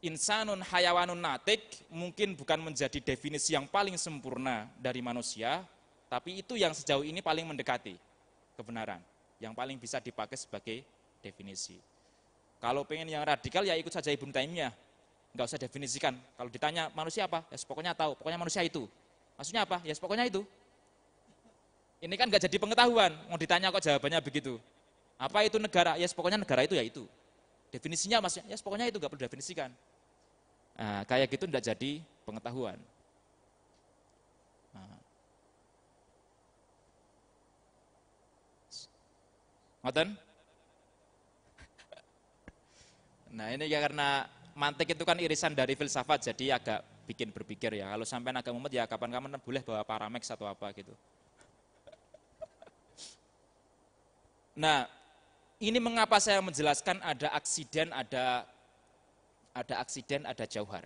insanun hayawanun natik mungkin bukan menjadi definisi yang paling sempurna dari manusia, tapi itu yang sejauh ini paling mendekati kebenaran, yang paling bisa dipakai sebagai definisi. Kalau pengen yang radikal ya ikut saja Ibn Taimiyah. nggak usah definisikan. Kalau ditanya manusia apa? Ya pokoknya tahu, pokoknya manusia itu. Maksudnya apa? Ya pokoknya itu. Ini kan nggak jadi pengetahuan. Mau ditanya kok jawabannya begitu. Apa itu negara? Ya pokoknya negara itu ya itu. Definisinya maksudnya ya pokoknya itu nggak perlu definisikan. Nah, kayak gitu tidak jadi pengetahuan. Nah. Ngoten? Nah ini ya karena mantik itu kan irisan dari filsafat, jadi agak bikin berpikir ya. Kalau sampai agak mumet ya kapan-kapan boleh bawa paramex atau apa gitu. Nah, ini mengapa saya menjelaskan ada aksiden, ada ada aksiden, ada jauhar.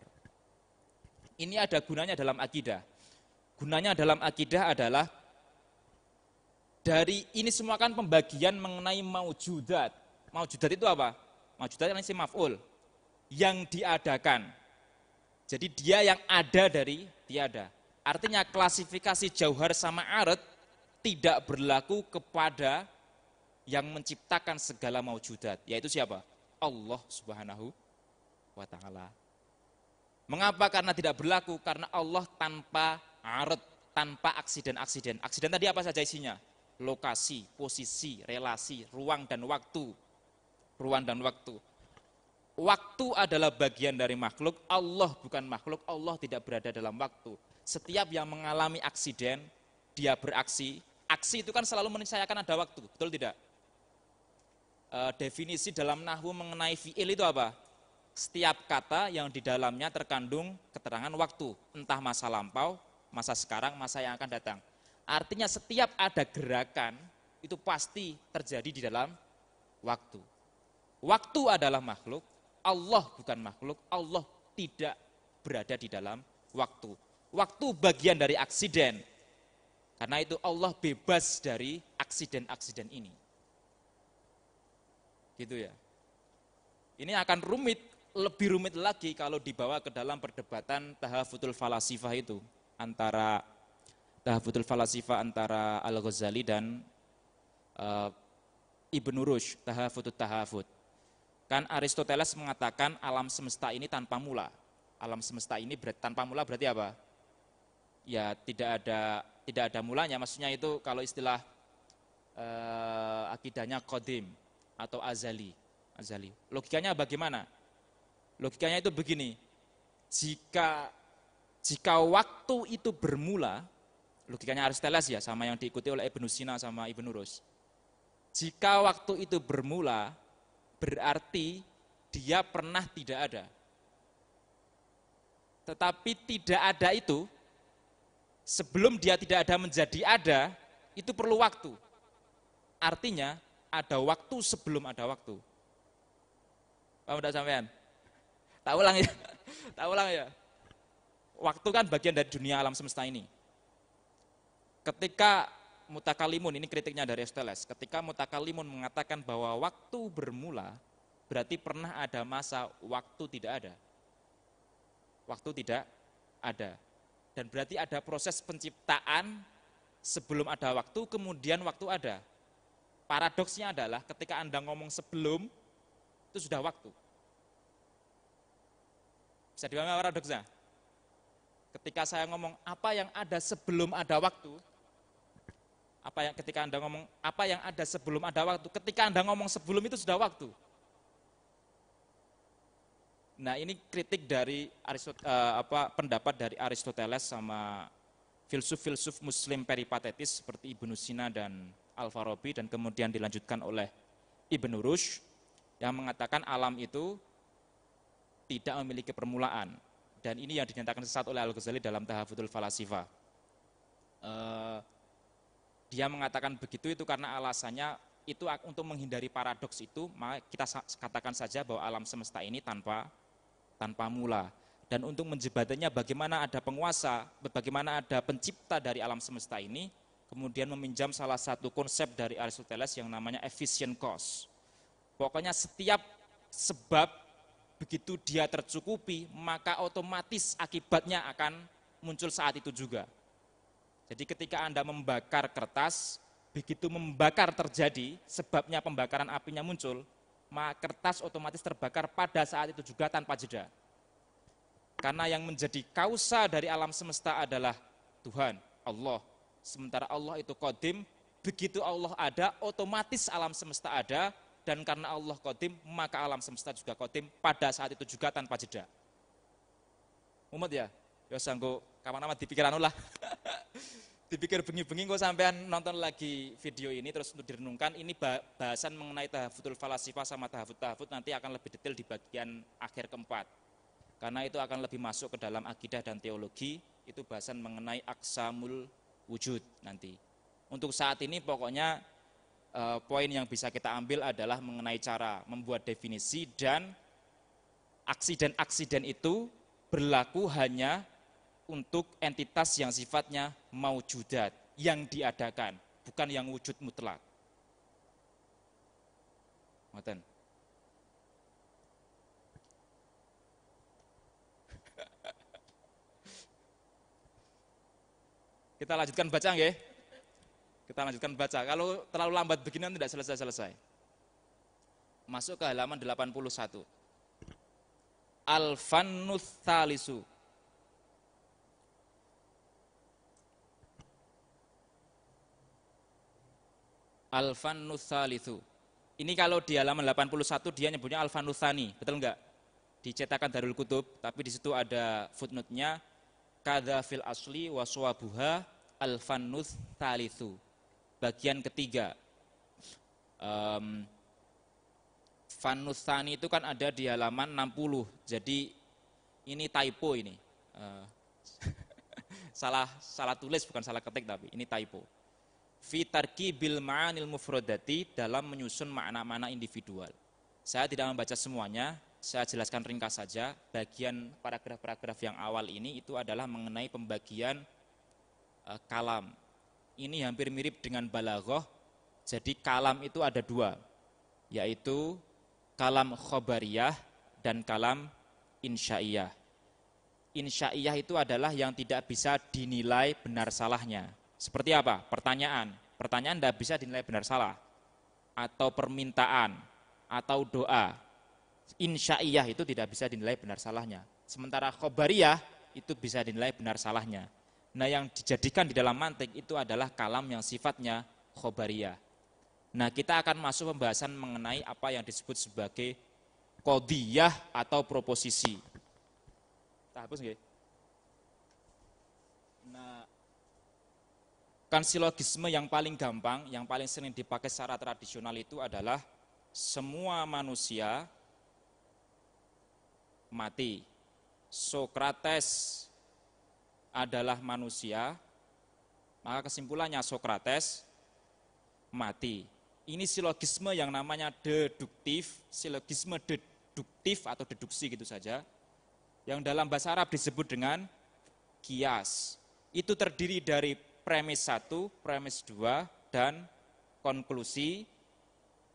Ini ada gunanya dalam akidah. Gunanya dalam akidah adalah dari ini semua kan pembagian mengenai maujudat. Maujudat itu apa? Maujudat yang isim maf'ul yang diadakan. Jadi dia yang ada dari tiada. Artinya klasifikasi jauhar sama aret tidak berlaku kepada yang menciptakan segala maujudat, yaitu siapa? Allah Subhanahu wa taala. Mengapa? Karena tidak berlaku karena Allah tanpa arat, tanpa aksiden-aksiden. Aksiden tadi apa saja isinya? Lokasi, posisi, relasi, ruang dan waktu. Ruang dan waktu. Waktu adalah bagian dari makhluk, Allah bukan makhluk, Allah tidak berada dalam waktu. Setiap yang mengalami aksiden, dia beraksi. Aksi itu kan selalu menisayakan ada waktu, betul tidak? Eh, definisi dalam Nahu mengenai fi'il itu apa? setiap kata yang di dalamnya terkandung keterangan waktu, entah masa lampau, masa sekarang, masa yang akan datang. Artinya setiap ada gerakan itu pasti terjadi di dalam waktu. Waktu adalah makhluk, Allah bukan makhluk, Allah tidak berada di dalam waktu. Waktu bagian dari aksiden. Karena itu Allah bebas dari aksiden-aksiden ini. Gitu ya. Ini akan rumit lebih rumit lagi kalau dibawa ke dalam perdebatan tahafutul falasifah itu antara tahafutul falasifah antara Al-Ghazali dan uh, Ibn Rushd, tahafutul tahafut. Kan Aristoteles mengatakan alam semesta ini tanpa mula. Alam semesta ini ber, tanpa mula berarti apa? Ya tidak ada tidak ada mulanya. Maksudnya itu kalau istilah uh, akidahnya kodim atau azali. Azali. Logikanya bagaimana? Logikanya itu begini. Jika jika waktu itu bermula, logikanya Aristoteles ya sama yang diikuti oleh Ibn Sina sama Ibn Rus. Jika waktu itu bermula, berarti dia pernah tidak ada. Tetapi tidak ada itu sebelum dia tidak ada menjadi ada, itu perlu waktu. Artinya ada waktu sebelum ada waktu. Paham tidak sampean? Tak ulang ya. Tak ulang ya. Waktu kan bagian dari dunia alam semesta ini. Ketika Mutakalimun, ini kritiknya dari Aristoteles, ketika Mutakalimun mengatakan bahwa waktu bermula, berarti pernah ada masa waktu tidak ada. Waktu tidak ada. Dan berarti ada proses penciptaan sebelum ada waktu, kemudian waktu ada. Paradoksnya adalah ketika Anda ngomong sebelum, itu sudah waktu. Bisa dipahami paradoksnya? Ketika saya ngomong apa yang ada sebelum ada waktu, apa yang ketika Anda ngomong apa yang ada sebelum ada waktu, ketika Anda ngomong sebelum itu sudah waktu. Nah, ini kritik dari Aristot, uh, apa pendapat dari Aristoteles sama filsuf-filsuf muslim peripatetis seperti Ibnu Sina dan Al-Farabi dan kemudian dilanjutkan oleh Ibnu Rushd yang mengatakan alam itu tidak memiliki permulaan. Dan ini yang dinyatakan sesat oleh Al-Ghazali dalam Tahafutul Falasifa. Uh, dia mengatakan begitu itu karena alasannya itu untuk menghindari paradoks itu, maka kita katakan saja bahwa alam semesta ini tanpa tanpa mula. Dan untuk menjebatannya bagaimana ada penguasa, bagaimana ada pencipta dari alam semesta ini, kemudian meminjam salah satu konsep dari Aristoteles yang namanya efficient cause. Pokoknya setiap sebab begitu dia tercukupi, maka otomatis akibatnya akan muncul saat itu juga. Jadi ketika Anda membakar kertas, begitu membakar terjadi, sebabnya pembakaran apinya muncul, maka kertas otomatis terbakar pada saat itu juga tanpa jeda. Karena yang menjadi kausa dari alam semesta adalah Tuhan, Allah. Sementara Allah itu kodim, begitu Allah ada, otomatis alam semesta ada, dan karena Allah kodim, maka alam semesta juga kodim pada saat itu juga tanpa jeda. Umat ya, ya sanggup kapan amat dipikirkan lah? Dipikir bengi-bengi kok sampean nonton lagi video ini terus untuk direnungkan ini bahasan mengenai tahafutul falasifah sama tahafut tahafut nanti akan lebih detail di bagian akhir keempat. Karena itu akan lebih masuk ke dalam akidah dan teologi, itu bahasan mengenai aksamul wujud nanti. Untuk saat ini pokoknya Eh, poin yang bisa kita ambil adalah mengenai cara membuat definisi dan aksiden-aksiden itu berlaku hanya untuk entitas yang sifatnya maujudat, yang diadakan, bukan yang wujud mutlak. Ngoten. Kita lanjutkan baca nggih. Kita lanjutkan baca. Kalau terlalu lambat begini tidak selesai-selesai. Masuk ke halaman 81. Al-Fannus Thalisu. Al-Fannus Thalisu. Ini kalau di halaman 81 dia nyebutnya Al-Fannus Thani, betul enggak? Dicetakan Darul Kutub, tapi di situ ada footnote-nya Kadha fil asli wa suwabuha al fannus thalithu bagian ketiga. Um, Fanusani itu kan ada di halaman 60, jadi ini typo ini. Uh, salah salah tulis bukan salah ketik tapi ini typo. Fitarki bil ma'anil mufrodati dalam menyusun makna-makna individual. Saya tidak membaca semuanya, saya jelaskan ringkas saja. Bagian paragraf-paragraf yang awal ini itu adalah mengenai pembagian eh, kalam, ini hampir mirip dengan balaghah. Jadi kalam itu ada dua, yaitu kalam khobariyah dan kalam insya'iyah. Insya'iyah itu adalah yang tidak bisa dinilai benar salahnya. Seperti apa? Pertanyaan. Pertanyaan tidak bisa dinilai benar salah. Atau permintaan, atau doa. Insya'iyah itu tidak bisa dinilai benar salahnya. Sementara khobariyah itu bisa dinilai benar salahnya. Nah yang dijadikan di dalam mantik itu adalah kalam yang sifatnya khobariyah. Nah kita akan masuk pembahasan mengenai apa yang disebut sebagai kodiyah atau proposisi. Kita hapus nggih? Nah, kan silogisme yang paling gampang, yang paling sering dipakai secara tradisional itu adalah semua manusia mati. Sokrates adalah manusia, maka kesimpulannya Sokrates mati. Ini silogisme yang namanya deduktif, silogisme deduktif atau deduksi gitu saja, yang dalam bahasa Arab disebut dengan kias. Itu terdiri dari premis satu, premis dua, dan konklusi.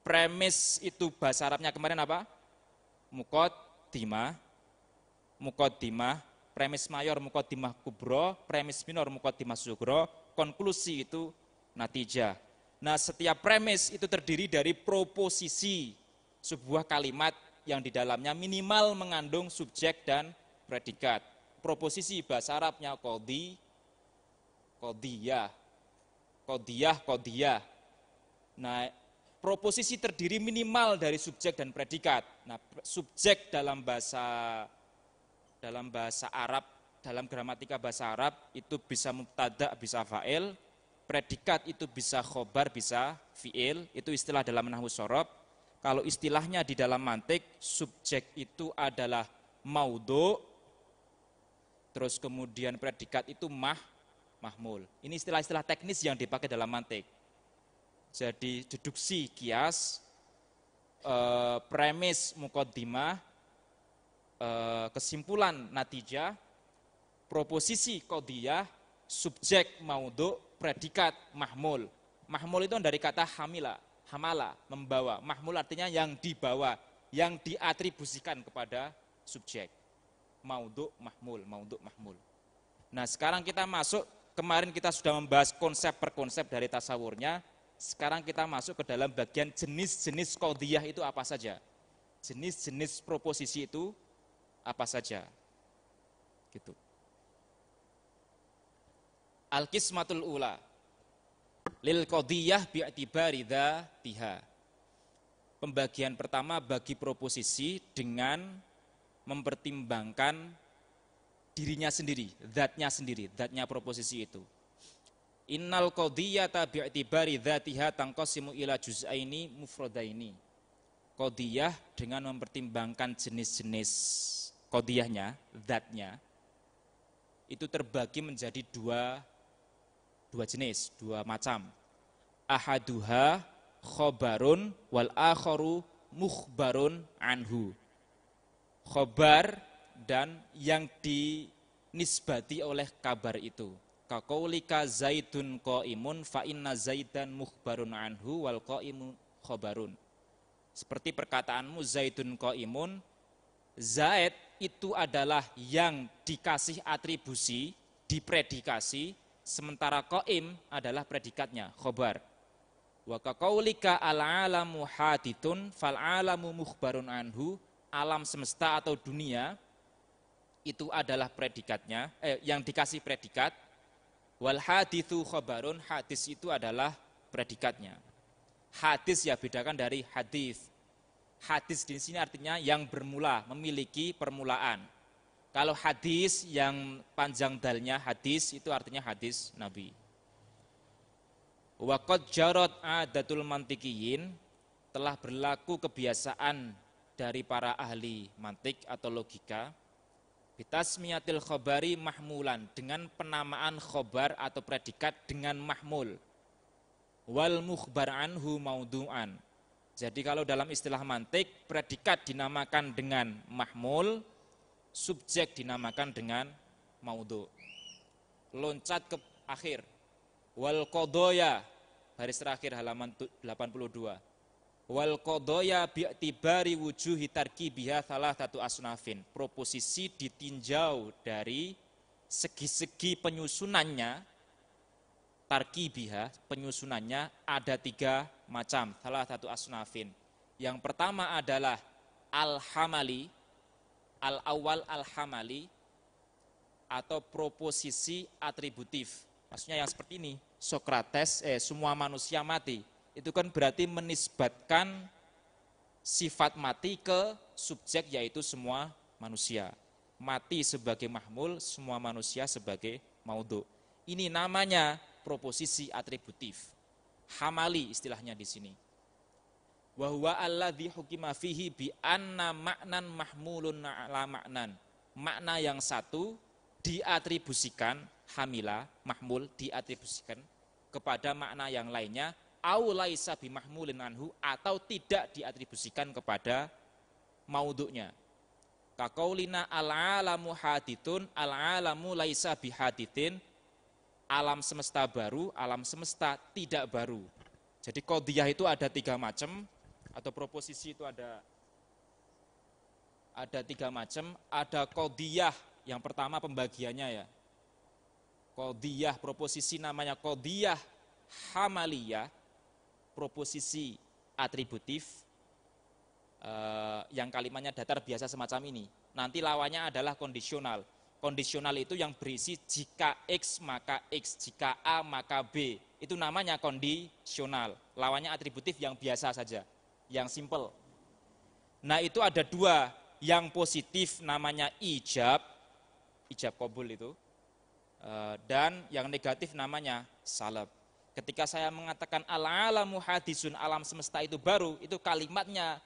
Premis itu bahasa Arabnya kemarin apa? Mukot dimah, mukot dimah, premis mayor mukaddimah kubro, premis minor mukaddimah sugro, konklusi itu natijah. Nah, setiap premis itu terdiri dari proposisi sebuah kalimat yang di dalamnya minimal mengandung subjek dan predikat. Proposisi bahasa Arabnya kodi, kodiyah, kodiyah, kodiyah. Nah, proposisi terdiri minimal dari subjek dan predikat. Nah, subjek dalam bahasa dalam bahasa Arab, dalam gramatika bahasa Arab itu bisa mubtada, bisa fa'il, predikat itu bisa khobar, bisa fi'il, itu istilah dalam nahwu sorob. Kalau istilahnya di dalam mantik, subjek itu adalah maudhu, terus kemudian predikat itu mah, mahmul. Ini istilah-istilah teknis yang dipakai dalam mantik. Jadi deduksi kias, e, premis mukodimah, Eh, kesimpulan natijah, proposisi kodiyah, subjek maudhu, predikat mahmul. Mahmul itu dari kata hamila, hamala, membawa. Mahmul artinya yang dibawa, yang diatribusikan kepada subjek. Maudhu mahmul, maudhu mahmul. Nah sekarang kita masuk, kemarin kita sudah membahas konsep per konsep dari tasawurnya, sekarang kita masuk ke dalam bagian jenis-jenis kodiyah itu apa saja. Jenis-jenis proposisi itu apa saja. Gitu. Al-Qismatul Ula lil qadiyah bi'tibari tiha. Pembagian pertama bagi proposisi dengan mempertimbangkan dirinya sendiri, zatnya sendiri, zatnya proposisi itu. Innal qadiyata bi'tibari dzatiha tangqasimu ila juz'aini mufradaini. Qadiyah dengan mempertimbangkan jenis-jenis kodiahnya, zatnya, itu terbagi menjadi dua dua jenis, dua macam. Ahaduha khobarun wal akharu mukhbarun anhu. Khobar dan yang dinisbati oleh kabar itu. Kakaulika zaidun qaimun fa inna zaidan mukhbarun anhu wal qaimun khobarun. Seperti perkataanmu zaidun qaimun, Zaid itu adalah yang dikasih atribusi, dipredikasi, sementara koim adalah predikatnya, khobar. Wa kakaulika ala alamu haditun fal-alamu mukhbarun anhu, alam semesta atau dunia itu adalah predikatnya, eh, yang dikasih predikat, wal hadithu khobarun, hadis itu adalah predikatnya. Hadis ya bedakan dari hadis. Hadis di sini artinya yang bermula, memiliki permulaan. Kalau hadis yang panjang dalnya hadis itu artinya hadis Nabi. Wakot jarot adatul mantikiyin telah berlaku kebiasaan dari para ahli mantik atau logika bitasmiyatil khobari mahmulan dengan penamaan khobar atau predikat dengan mahmul wal mukhbar anhu maudu'an jadi kalau dalam istilah mantik, predikat dinamakan dengan mahmul, subjek dinamakan dengan maudhu. Loncat ke akhir. Wal kodoya, baris terakhir halaman 82. Wal kodoya bi'tibari wujuh hitarki biha salah satu asunafin Proposisi ditinjau dari segi-segi penyusunannya biha penyusunannya ada tiga macam, salah satu asnafin. Yang pertama adalah al-hamali, al-awal al-hamali, atau proposisi atributif. Maksudnya yang seperti ini, Sokrates, eh, semua manusia mati. Itu kan berarti menisbatkan sifat mati ke subjek yaitu semua manusia. Mati sebagai mahmul, semua manusia sebagai maudhu. Ini namanya proposisi atributif. Hamali istilahnya di sini. Wa huwa alladzi hukima fihi bi anna maknan mahmulun ala maknan. Makna yang satu diatribusikan hamila mahmul diatribusikan kepada makna yang lainnya au laisa bi mahmulin anhu atau tidak diatribusikan kepada maudhu'nya. Kakaulina al-alamu haditun al-alamu laisa bihaditin alam semesta baru, alam semesta tidak baru. Jadi kodiyah itu ada tiga macam, atau proposisi itu ada ada tiga macam, ada kodiyah, yang pertama pembagiannya ya. Kodiyah, proposisi namanya kodiyah hamaliyah, proposisi atributif, eh, yang kalimatnya datar biasa semacam ini. Nanti lawannya adalah kondisional Kondisional itu yang berisi jika X maka X, jika A maka B. Itu namanya kondisional. Lawannya atributif yang biasa saja, yang simple. Nah itu ada dua, yang positif namanya ijab, ijab kobul itu, eh, dan yang negatif namanya salab. Ketika saya mengatakan al-alamu hadisun alam semesta itu baru, itu kalimatnya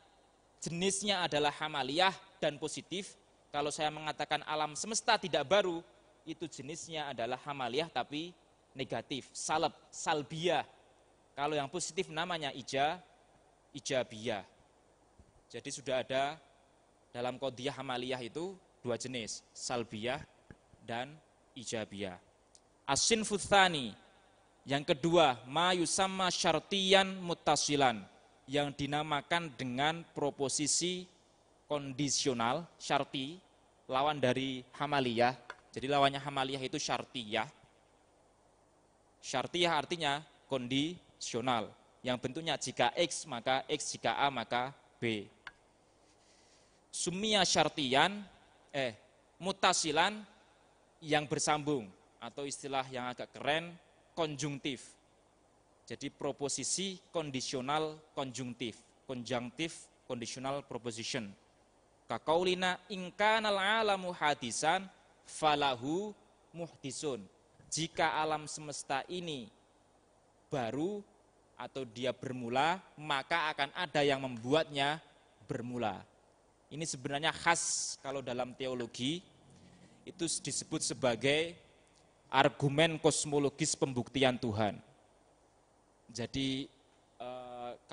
jenisnya adalah hamaliyah dan positif, kalau saya mengatakan alam semesta tidak baru, itu jenisnya adalah hamaliah tapi negatif, salab, salbia. Kalau yang positif namanya ija, ijabia. Jadi sudah ada dalam kodiah hamaliah itu dua jenis, salbiah dan ijabia. Asin futhani, yang kedua, mayu sama syartian mutasilan, yang dinamakan dengan proposisi kondisional, syarti, lawan dari hamaliyah. Jadi lawannya hamaliyah itu syartiyah. Syartiyah artinya kondisional, yang bentuknya jika X maka X, jika A maka B. Sumia syartian, eh, mutasilan yang bersambung, atau istilah yang agak keren, konjungtif. Jadi proposisi kondisional konjungtif, konjungtif conditional proposition. Kakaulina ingkanal alamu hadisan falahu muhdisun. Jika alam semesta ini baru atau dia bermula, maka akan ada yang membuatnya bermula. Ini sebenarnya khas kalau dalam teologi itu disebut sebagai argumen kosmologis pembuktian Tuhan. Jadi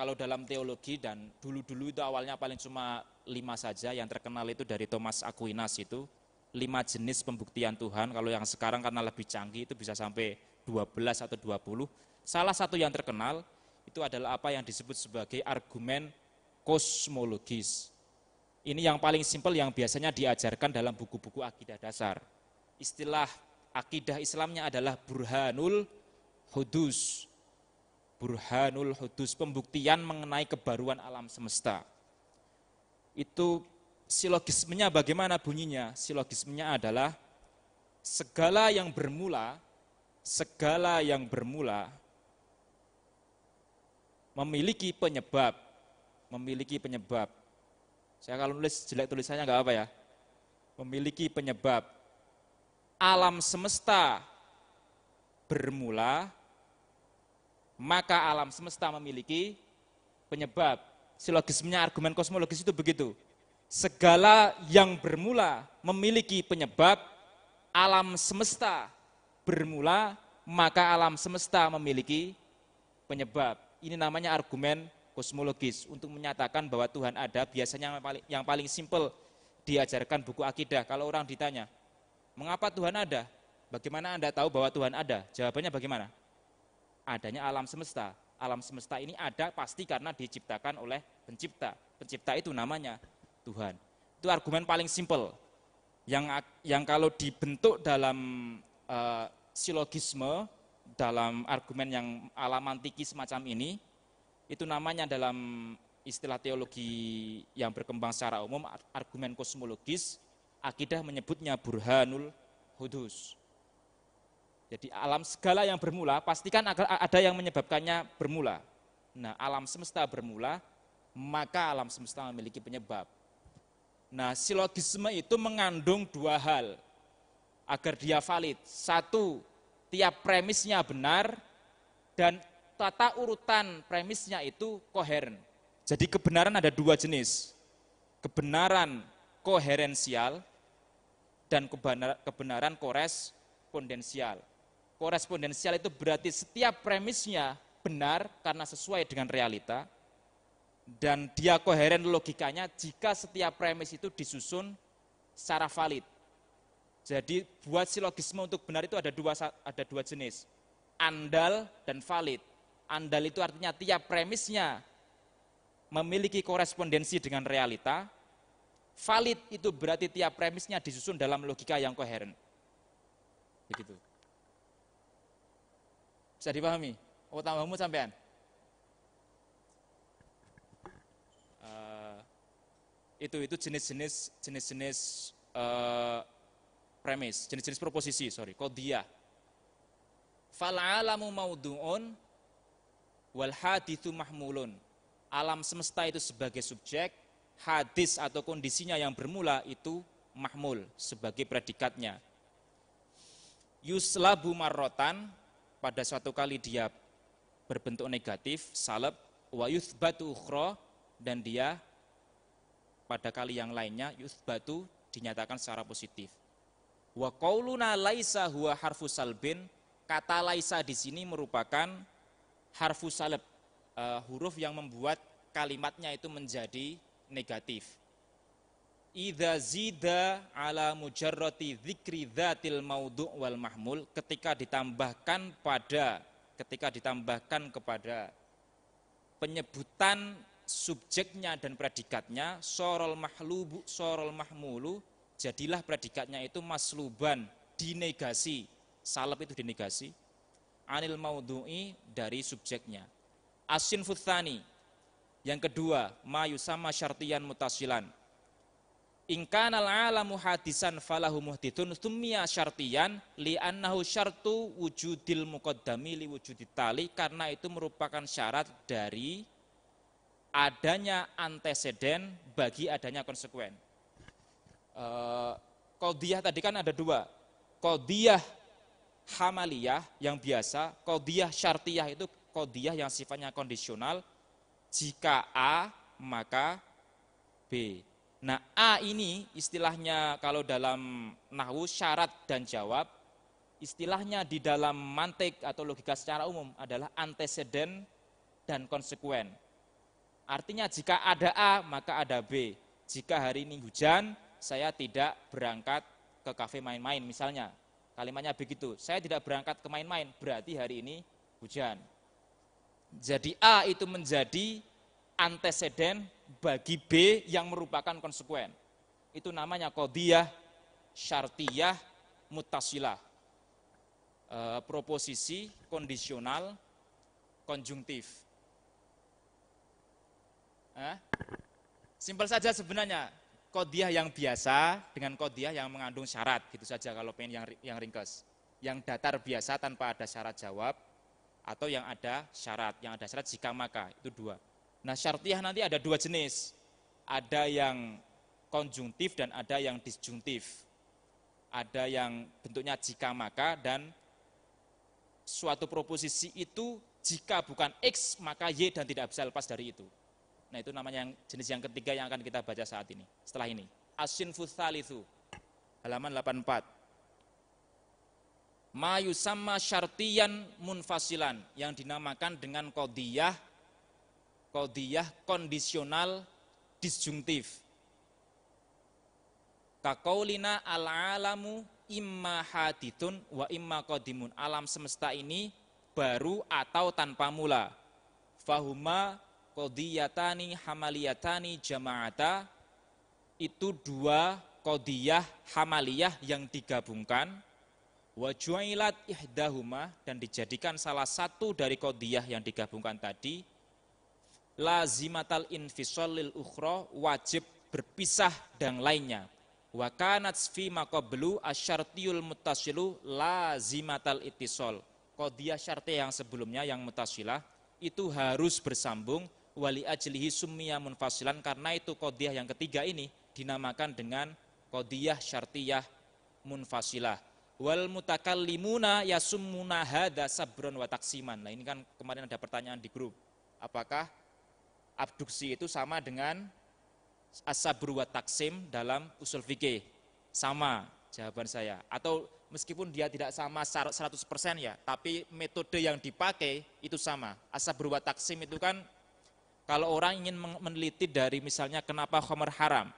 kalau dalam teologi dan dulu-dulu itu awalnya paling cuma lima saja yang terkenal itu dari Thomas Aquinas itu lima jenis pembuktian Tuhan kalau yang sekarang karena lebih canggih itu bisa sampai 12 atau 20 salah satu yang terkenal itu adalah apa yang disebut sebagai argumen kosmologis ini yang paling simpel yang biasanya diajarkan dalam buku-buku akidah dasar istilah akidah Islamnya adalah burhanul hudus burhanul hudus, pembuktian mengenai kebaruan alam semesta. Itu silogismenya bagaimana bunyinya? Silogismenya adalah segala yang bermula, segala yang bermula memiliki penyebab, memiliki penyebab. Saya kalau nulis jelek tulisannya nggak apa ya. Memiliki penyebab. Alam semesta bermula maka alam semesta memiliki penyebab. Silogismenya argumen kosmologis itu begitu. Segala yang bermula memiliki penyebab, alam semesta bermula, maka alam semesta memiliki penyebab. Ini namanya argumen kosmologis untuk menyatakan bahwa Tuhan ada. Biasanya yang paling, yang paling simpel diajarkan buku akidah. Kalau orang ditanya, mengapa Tuhan ada? Bagaimana Anda tahu bahwa Tuhan ada? Jawabannya bagaimana? adanya alam semesta. Alam semesta ini ada pasti karena diciptakan oleh pencipta. Pencipta itu namanya Tuhan. Itu argumen paling simpel yang yang kalau dibentuk dalam uh, silogisme dalam argumen yang ala mantiki semacam ini itu namanya dalam istilah teologi yang berkembang secara umum argumen kosmologis akidah menyebutnya burhanul hudus jadi alam segala yang bermula, pastikan ada yang menyebabkannya bermula. Nah alam semesta bermula, maka alam semesta memiliki penyebab. Nah silogisme itu mengandung dua hal agar dia valid. Satu, tiap premisnya benar dan tata urutan premisnya itu koheren. Jadi kebenaran ada dua jenis. Kebenaran koherensial dan kebenaran, kores kondensial korespondensial itu berarti setiap premisnya benar karena sesuai dengan realita dan dia koheren logikanya jika setiap premis itu disusun secara valid. Jadi buat silogisme untuk benar itu ada dua ada dua jenis, andal dan valid. Andal itu artinya tiap premisnya memiliki korespondensi dengan realita. Valid itu berarti tiap premisnya disusun dalam logika yang koheren. Begitu. Bisa dipahami? Oh, tambahmu sampean. Uh, itu itu jenis-jenis jenis-jenis uh, premis, jenis-jenis proposisi, sorry, kodia. Fal alamu maudu'un wal hadithu mahmulun. Alam semesta itu sebagai subjek, hadis atau kondisinya yang bermula itu mahmul sebagai predikatnya. Yuslabu marrotan pada suatu kali dia berbentuk negatif, salep wa yuthbatu ukhra, dan dia pada kali yang lainnya yuthbatu dinyatakan secara positif. Wa qauluna laisa huwa harfu salbin, kata laisa di sini merupakan harfu salep uh, huruf yang membuat kalimatnya itu menjadi negatif. Idza zida ala mujarrati dzikri dzatil maudu' wal mahmul ketika ditambahkan pada ketika ditambahkan kepada penyebutan subjeknya dan predikatnya sorol mahlubu sorol mahmulu jadilah predikatnya itu masluban dinegasi salep itu dinegasi anil maudhu'i dari subjeknya asin futhani yang kedua mayu sama syartian mutasilan Ingkanal alamu hadisan falahu muhditun sumia li annahu syartu wujudil muqaddami li wujudit tali karena itu merupakan syarat dari adanya anteseden bagi adanya konsekuen. E, eh, kodiah tadi kan ada dua, kodiah hamaliyah yang biasa, kodiah syartiyah itu kodiah yang sifatnya kondisional, jika A maka B Nah, A ini istilahnya kalau dalam nahwu syarat dan jawab, istilahnya di dalam mantik atau logika secara umum adalah anteseden dan konsekuen. Artinya jika ada A, maka ada B. Jika hari ini hujan, saya tidak berangkat ke kafe main-main misalnya. Kalimatnya begitu, saya tidak berangkat ke main-main, berarti hari ini hujan. Jadi A itu menjadi anteseden bagi B yang merupakan konsekuen. Itu namanya kodiyah, syartiyah, mutasilah. E, proposisi, kondisional, konjungtif. Eh? Simpel saja sebenarnya. Kodiyah yang biasa dengan kodiyah yang mengandung syarat. Gitu saja kalau pengen yang, yang ringkes. Yang datar biasa tanpa ada syarat jawab, atau yang ada syarat. Yang ada syarat jika maka, itu dua. Nah syartiah nanti ada dua jenis, ada yang konjungtif dan ada yang disjungtif. Ada yang bentuknya jika maka dan suatu proposisi itu jika bukan X maka Y dan tidak bisa lepas dari itu. Nah itu namanya yang, jenis yang ketiga yang akan kita baca saat ini, setelah ini. Asin itu halaman 84 Mayu sama syartian munfasilan yang dinamakan dengan kodiyah kodiyah kondisional disjungtif. Kakaulina al-alamu imma haditun wa imma qadimun. Alam semesta ini baru atau tanpa mula. Fahuma kodiyatani hamaliyatani jama'ata itu dua kodiyah hamaliyah yang digabungkan wajuailat ihdahuma dan dijadikan salah satu dari kodiyah yang digabungkan tadi lazimatal infisolil ukhra wajib berpisah dan lainnya. Wa kanat fi maqablu asyartiyul muttasilu lazimatal ittisal Qadiyah syarti yang sebelumnya yang mutasilah itu harus bersambung wali ajlihi summiya munfasilan karena itu qadiyah yang ketiga ini dinamakan dengan qadiyah syartiyah munfasilah. Wal mutakallimuna yasummuna hadza sabron wa taksiman. Nah ini kan kemarin ada pertanyaan di grup. Apakah Abduksi itu sama dengan asabru wa taksim dalam usul fikih. Sama jawaban saya. Atau meskipun dia tidak sama 100% ya, tapi metode yang dipakai itu sama. Asabru wa taksim itu kan kalau orang ingin meneliti dari misalnya kenapa khomer haram.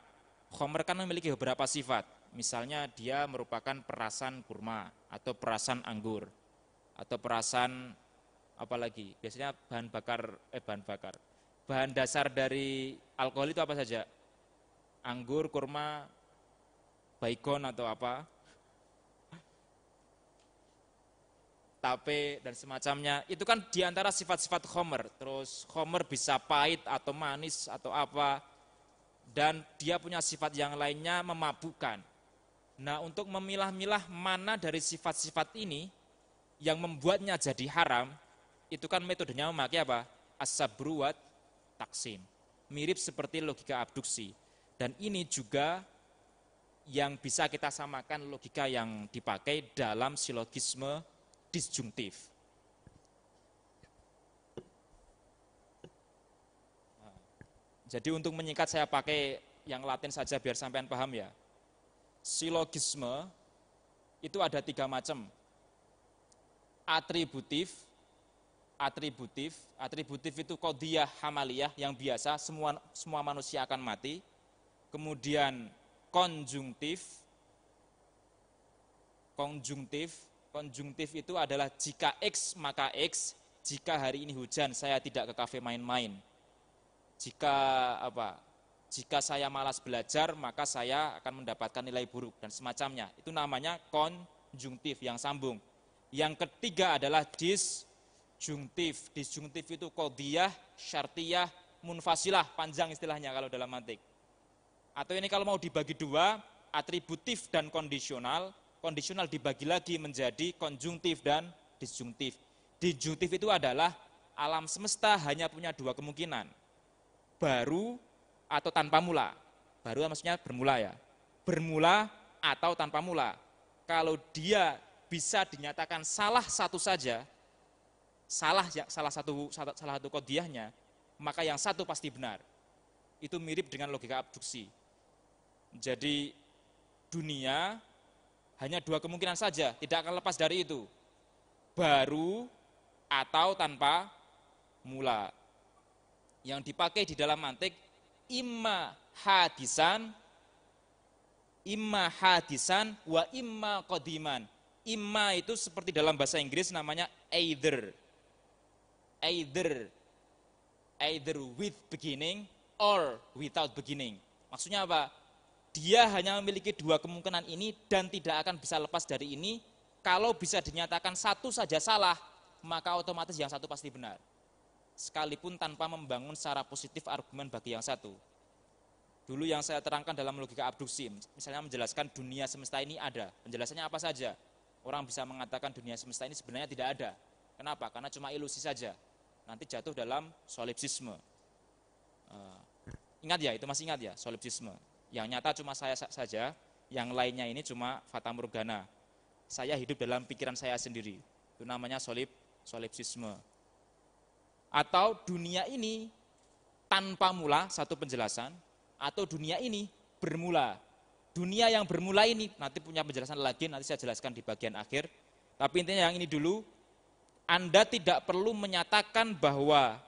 Khomer kan memiliki beberapa sifat. Misalnya dia merupakan perasan kurma atau perasan anggur atau perasan apalagi biasanya bahan bakar eh bahan bakar bahan dasar dari alkohol itu apa saja? Anggur, kurma, baikon atau apa? tape dan semacamnya itu kan diantara sifat-sifat homer terus homer bisa pahit atau manis atau apa dan dia punya sifat yang lainnya memabukan. nah untuk memilah-milah mana dari sifat-sifat ini yang membuatnya jadi haram itu kan metodenya memakai apa asabruat taksim. Mirip seperti logika abduksi. Dan ini juga yang bisa kita samakan logika yang dipakai dalam silogisme disjungtif. Nah, jadi untuk menyingkat saya pakai yang latin saja biar sampean paham ya. Silogisme itu ada tiga macam. Atributif, atributif. Atributif itu kodiah hamaliyah yang biasa semua semua manusia akan mati. Kemudian konjungtif. Konjungtif, konjungtif itu adalah jika X maka X, jika hari ini hujan saya tidak ke kafe main-main. Jika apa? Jika saya malas belajar maka saya akan mendapatkan nilai buruk dan semacamnya. Itu namanya konjungtif yang sambung. Yang ketiga adalah dis disjungtif. Disjungtif itu kodiyah, syartiyah, munfasilah, panjang istilahnya kalau dalam mantik. Atau ini kalau mau dibagi dua, atributif dan kondisional. Kondisional dibagi lagi menjadi konjungtif dan disjungtif. Disjungtif itu adalah alam semesta hanya punya dua kemungkinan. Baru atau tanpa mula. Baru maksudnya bermula ya. Bermula atau tanpa mula. Kalau dia bisa dinyatakan salah satu saja, salah ya, salah satu salah satu kodiahnya, maka yang satu pasti benar. Itu mirip dengan logika abduksi. Jadi dunia hanya dua kemungkinan saja, tidak akan lepas dari itu. Baru atau tanpa mula. Yang dipakai di dalam mantik imma hadisan imma hadisan wa imma kodiman. Imma itu seperti dalam bahasa Inggris namanya either either either with beginning or without beginning. Maksudnya apa? Dia hanya memiliki dua kemungkinan ini dan tidak akan bisa lepas dari ini. Kalau bisa dinyatakan satu saja salah, maka otomatis yang satu pasti benar. Sekalipun tanpa membangun secara positif argumen bagi yang satu. Dulu yang saya terangkan dalam logika abduksi, misalnya menjelaskan dunia semesta ini ada. Penjelasannya apa saja? Orang bisa mengatakan dunia semesta ini sebenarnya tidak ada. Kenapa? Karena cuma ilusi saja nanti jatuh dalam solipsisme. Uh, ingat ya, itu masih ingat ya, solipsisme. Yang nyata cuma saya saja, yang lainnya ini cuma fata morgana. Saya hidup dalam pikiran saya sendiri. Itu namanya solip solipsisme. Atau dunia ini tanpa mula, satu penjelasan, atau dunia ini bermula. Dunia yang bermula ini nanti punya penjelasan lagi, nanti saya jelaskan di bagian akhir. Tapi intinya yang ini dulu, anda tidak perlu menyatakan bahwa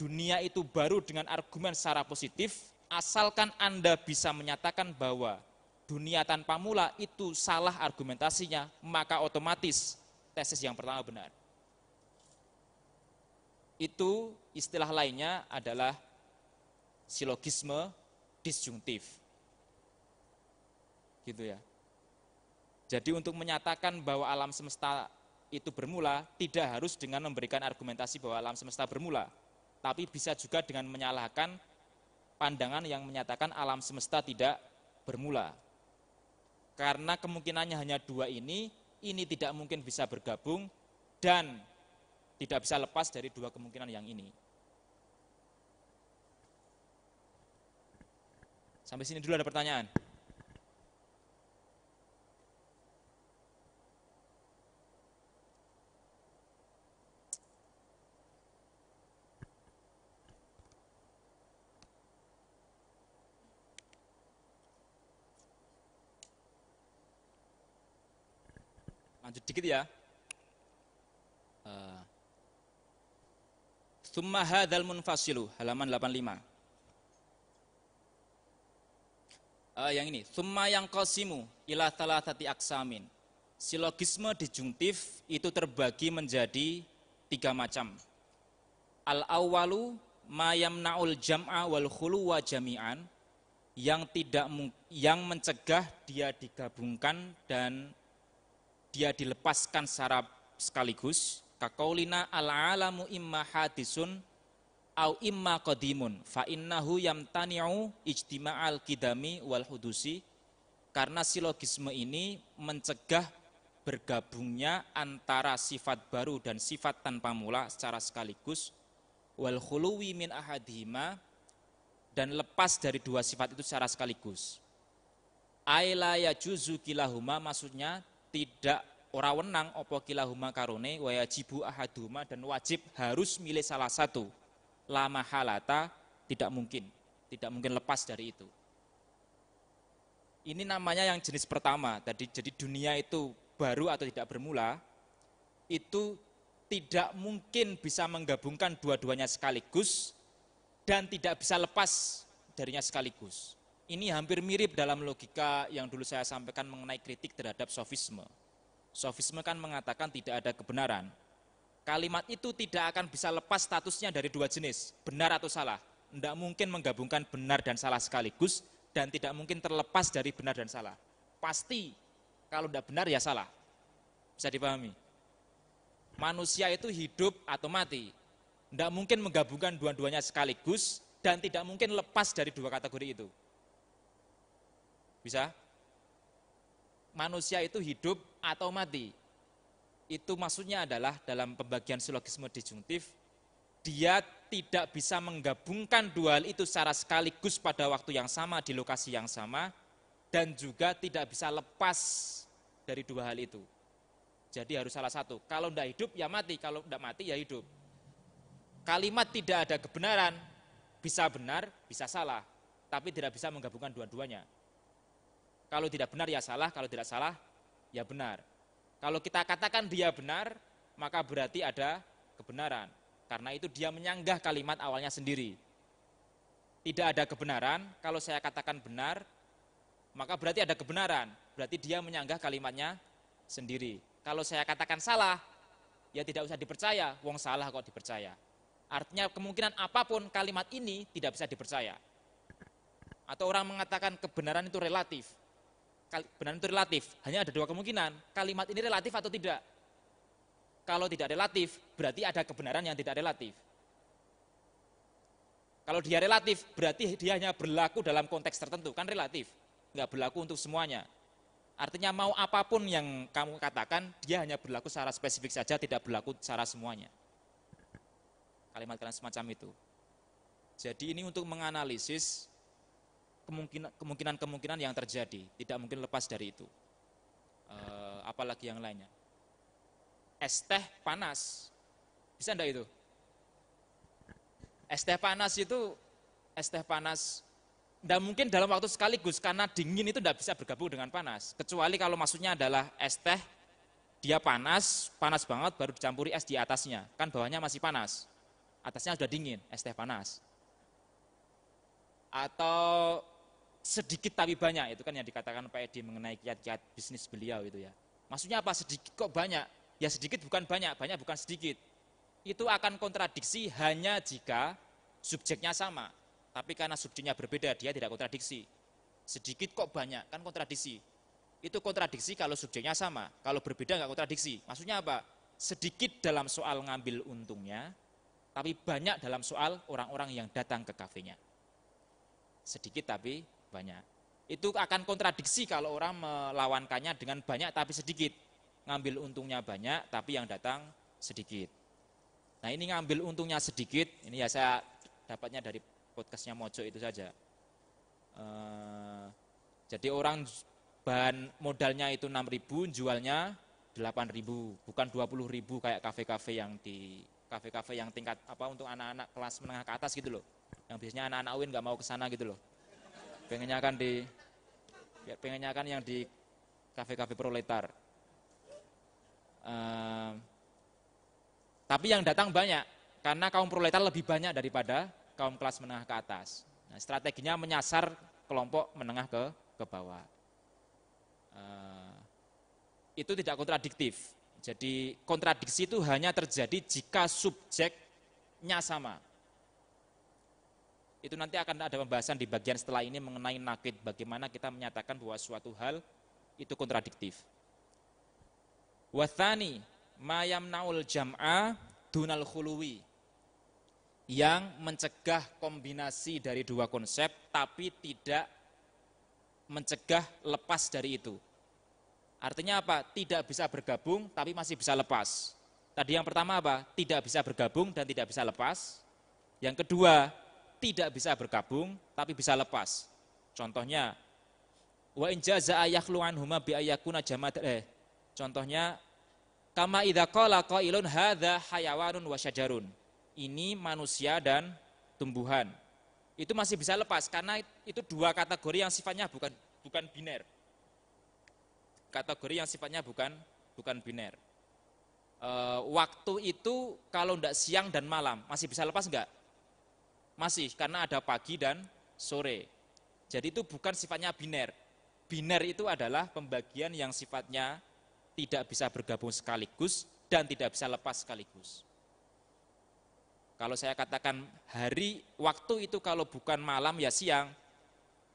dunia itu baru dengan argumen secara positif, asalkan Anda bisa menyatakan bahwa dunia tanpa mula itu salah argumentasinya, maka otomatis tesis yang pertama benar. Itu istilah lainnya adalah silogisme disjungtif. Gitu ya. Jadi untuk menyatakan bahwa alam semesta itu bermula tidak harus dengan memberikan argumentasi bahwa alam semesta bermula, tapi bisa juga dengan menyalahkan pandangan yang menyatakan alam semesta tidak bermula. Karena kemungkinannya hanya dua ini, ini tidak mungkin bisa bergabung dan tidak bisa lepas dari dua kemungkinan yang ini. Sampai sini dulu ada pertanyaan. lanjut dikit ya. Eh, summa Thumma hadzal munfasilu halaman 85. Uh, eh, yang ini, summa yang kosimu ila tati aksamin. Silogisme disjungtif itu terbagi menjadi tiga macam. Al awalu mayam naul jam'a wal khuluwa jami'an yang tidak yang mencegah dia digabungkan dan dia dilepaskan secara sekaligus kakaulina al-alamu imma hadisun au imma qadimun fa innahu yamtani'u ijtima'al kidami wal hudusi karena silogisme ini mencegah bergabungnya antara sifat baru dan sifat tanpa mula secara sekaligus wal khuluwi min ahadihima dan lepas dari dua sifat itu secara sekaligus. Aila juzu kilahuma maksudnya tidak ora wenang opo kilahuma karone wajibu ahaduma dan wajib harus milih salah satu lama halata tidak mungkin tidak mungkin lepas dari itu ini namanya yang jenis pertama tadi jadi dunia itu baru atau tidak bermula itu tidak mungkin bisa menggabungkan dua-duanya sekaligus dan tidak bisa lepas darinya sekaligus. Ini hampir mirip dalam logika yang dulu saya sampaikan mengenai kritik terhadap sofisme. Sofisme kan mengatakan tidak ada kebenaran. Kalimat itu tidak akan bisa lepas statusnya dari dua jenis, benar atau salah. Tidak mungkin menggabungkan benar dan salah sekaligus, dan tidak mungkin terlepas dari benar dan salah. Pasti kalau tidak benar ya salah. Bisa dipahami? Manusia itu hidup atau mati. Tidak mungkin menggabungkan dua-duanya sekaligus dan tidak mungkin lepas dari dua kategori itu. Bisa? Manusia itu hidup atau mati. Itu maksudnya adalah dalam pembagian silogisme disjungtif, dia tidak bisa menggabungkan dua hal itu secara sekaligus pada waktu yang sama di lokasi yang sama dan juga tidak bisa lepas dari dua hal itu. Jadi harus salah satu. Kalau tidak hidup ya mati, kalau tidak mati ya hidup. Kalimat tidak ada kebenaran, bisa benar, bisa salah, tapi tidak bisa menggabungkan dua-duanya. Kalau tidak benar ya salah, kalau tidak salah ya benar. Kalau kita katakan dia benar, maka berarti ada kebenaran. Karena itu dia menyanggah kalimat awalnya sendiri. Tidak ada kebenaran, kalau saya katakan benar, maka berarti ada kebenaran. Berarti dia menyanggah kalimatnya sendiri. Kalau saya katakan salah, ya tidak usah dipercaya, wong salah kok dipercaya. Artinya kemungkinan apapun kalimat ini tidak bisa dipercaya. Atau orang mengatakan kebenaran itu relatif kebenaran itu relatif. Hanya ada dua kemungkinan, kalimat ini relatif atau tidak. Kalau tidak relatif, berarti ada kebenaran yang tidak relatif. Kalau dia relatif, berarti dia hanya berlaku dalam konteks tertentu, kan relatif. Enggak berlaku untuk semuanya. Artinya mau apapun yang kamu katakan, dia hanya berlaku secara spesifik saja, tidak berlaku secara semuanya. Kalimat-kalimat semacam itu. Jadi ini untuk menganalisis kemungkinan-kemungkinan yang terjadi, tidak mungkin lepas dari itu. E, apalagi yang lainnya. Es teh panas, bisa enggak itu? Es teh panas itu, es teh panas, enggak mungkin dalam waktu sekaligus, karena dingin itu enggak bisa bergabung dengan panas. Kecuali kalau maksudnya adalah es teh, dia panas, panas banget, baru dicampuri es di atasnya. Kan bawahnya masih panas, atasnya sudah dingin, es teh panas. Atau sedikit tapi banyak itu kan yang dikatakan Pak Edi mengenai kiat-kiat bisnis beliau itu ya. Maksudnya apa sedikit kok banyak? Ya sedikit bukan banyak, banyak bukan sedikit. Itu akan kontradiksi hanya jika subjeknya sama. Tapi karena subjeknya berbeda dia tidak kontradiksi. Sedikit kok banyak kan kontradiksi. Itu kontradiksi kalau subjeknya sama, kalau berbeda nggak kontradiksi. Maksudnya apa? Sedikit dalam soal ngambil untungnya, tapi banyak dalam soal orang-orang yang datang ke kafenya. Sedikit tapi banyak. Itu akan kontradiksi kalau orang melawankannya dengan banyak tapi sedikit. Ngambil untungnya banyak tapi yang datang sedikit. Nah ini ngambil untungnya sedikit, ini ya saya dapatnya dari podcastnya Mojo itu saja. Eh, jadi orang bahan modalnya itu 6.000, jualnya 8.000, bukan 20.000 kayak kafe-kafe yang di kafe-kafe yang tingkat apa untuk anak-anak kelas menengah ke atas gitu loh. Yang biasanya anak-anak UIN nggak mau ke sana gitu loh pengennya akan di pengennya akan yang di kafe-kafe proletar uh, tapi yang datang banyak karena kaum proletar lebih banyak daripada kaum kelas menengah ke atas nah, strateginya menyasar kelompok menengah ke ke bawah uh, itu tidak kontradiktif jadi kontradiksi itu hanya terjadi jika subjeknya sama itu nanti akan ada pembahasan di bagian setelah ini mengenai nakid, bagaimana kita menyatakan bahwa suatu hal itu kontradiktif. Wathani naul jam'a dunal khuluwi yang mencegah kombinasi dari dua konsep tapi tidak mencegah lepas dari itu. Artinya apa? Tidak bisa bergabung tapi masih bisa lepas. Tadi yang pertama apa? Tidak bisa bergabung dan tidak bisa lepas. Yang kedua, tidak bisa bergabung tapi bisa lepas. Contohnya wa in jazaa ayakhlu huma bi ayakuna jamad eh contohnya kama idza qala qailun hadza hayawanun wa syajarun. Ini manusia dan tumbuhan. Itu masih bisa lepas karena itu dua kategori yang sifatnya bukan bukan biner. Kategori yang sifatnya bukan bukan biner. E, waktu itu kalau tidak siang dan malam masih bisa lepas enggak? Masih, karena ada pagi dan sore. Jadi itu bukan sifatnya biner. Biner itu adalah pembagian yang sifatnya tidak bisa bergabung sekaligus dan tidak bisa lepas sekaligus. Kalau saya katakan hari, waktu itu kalau bukan malam ya siang,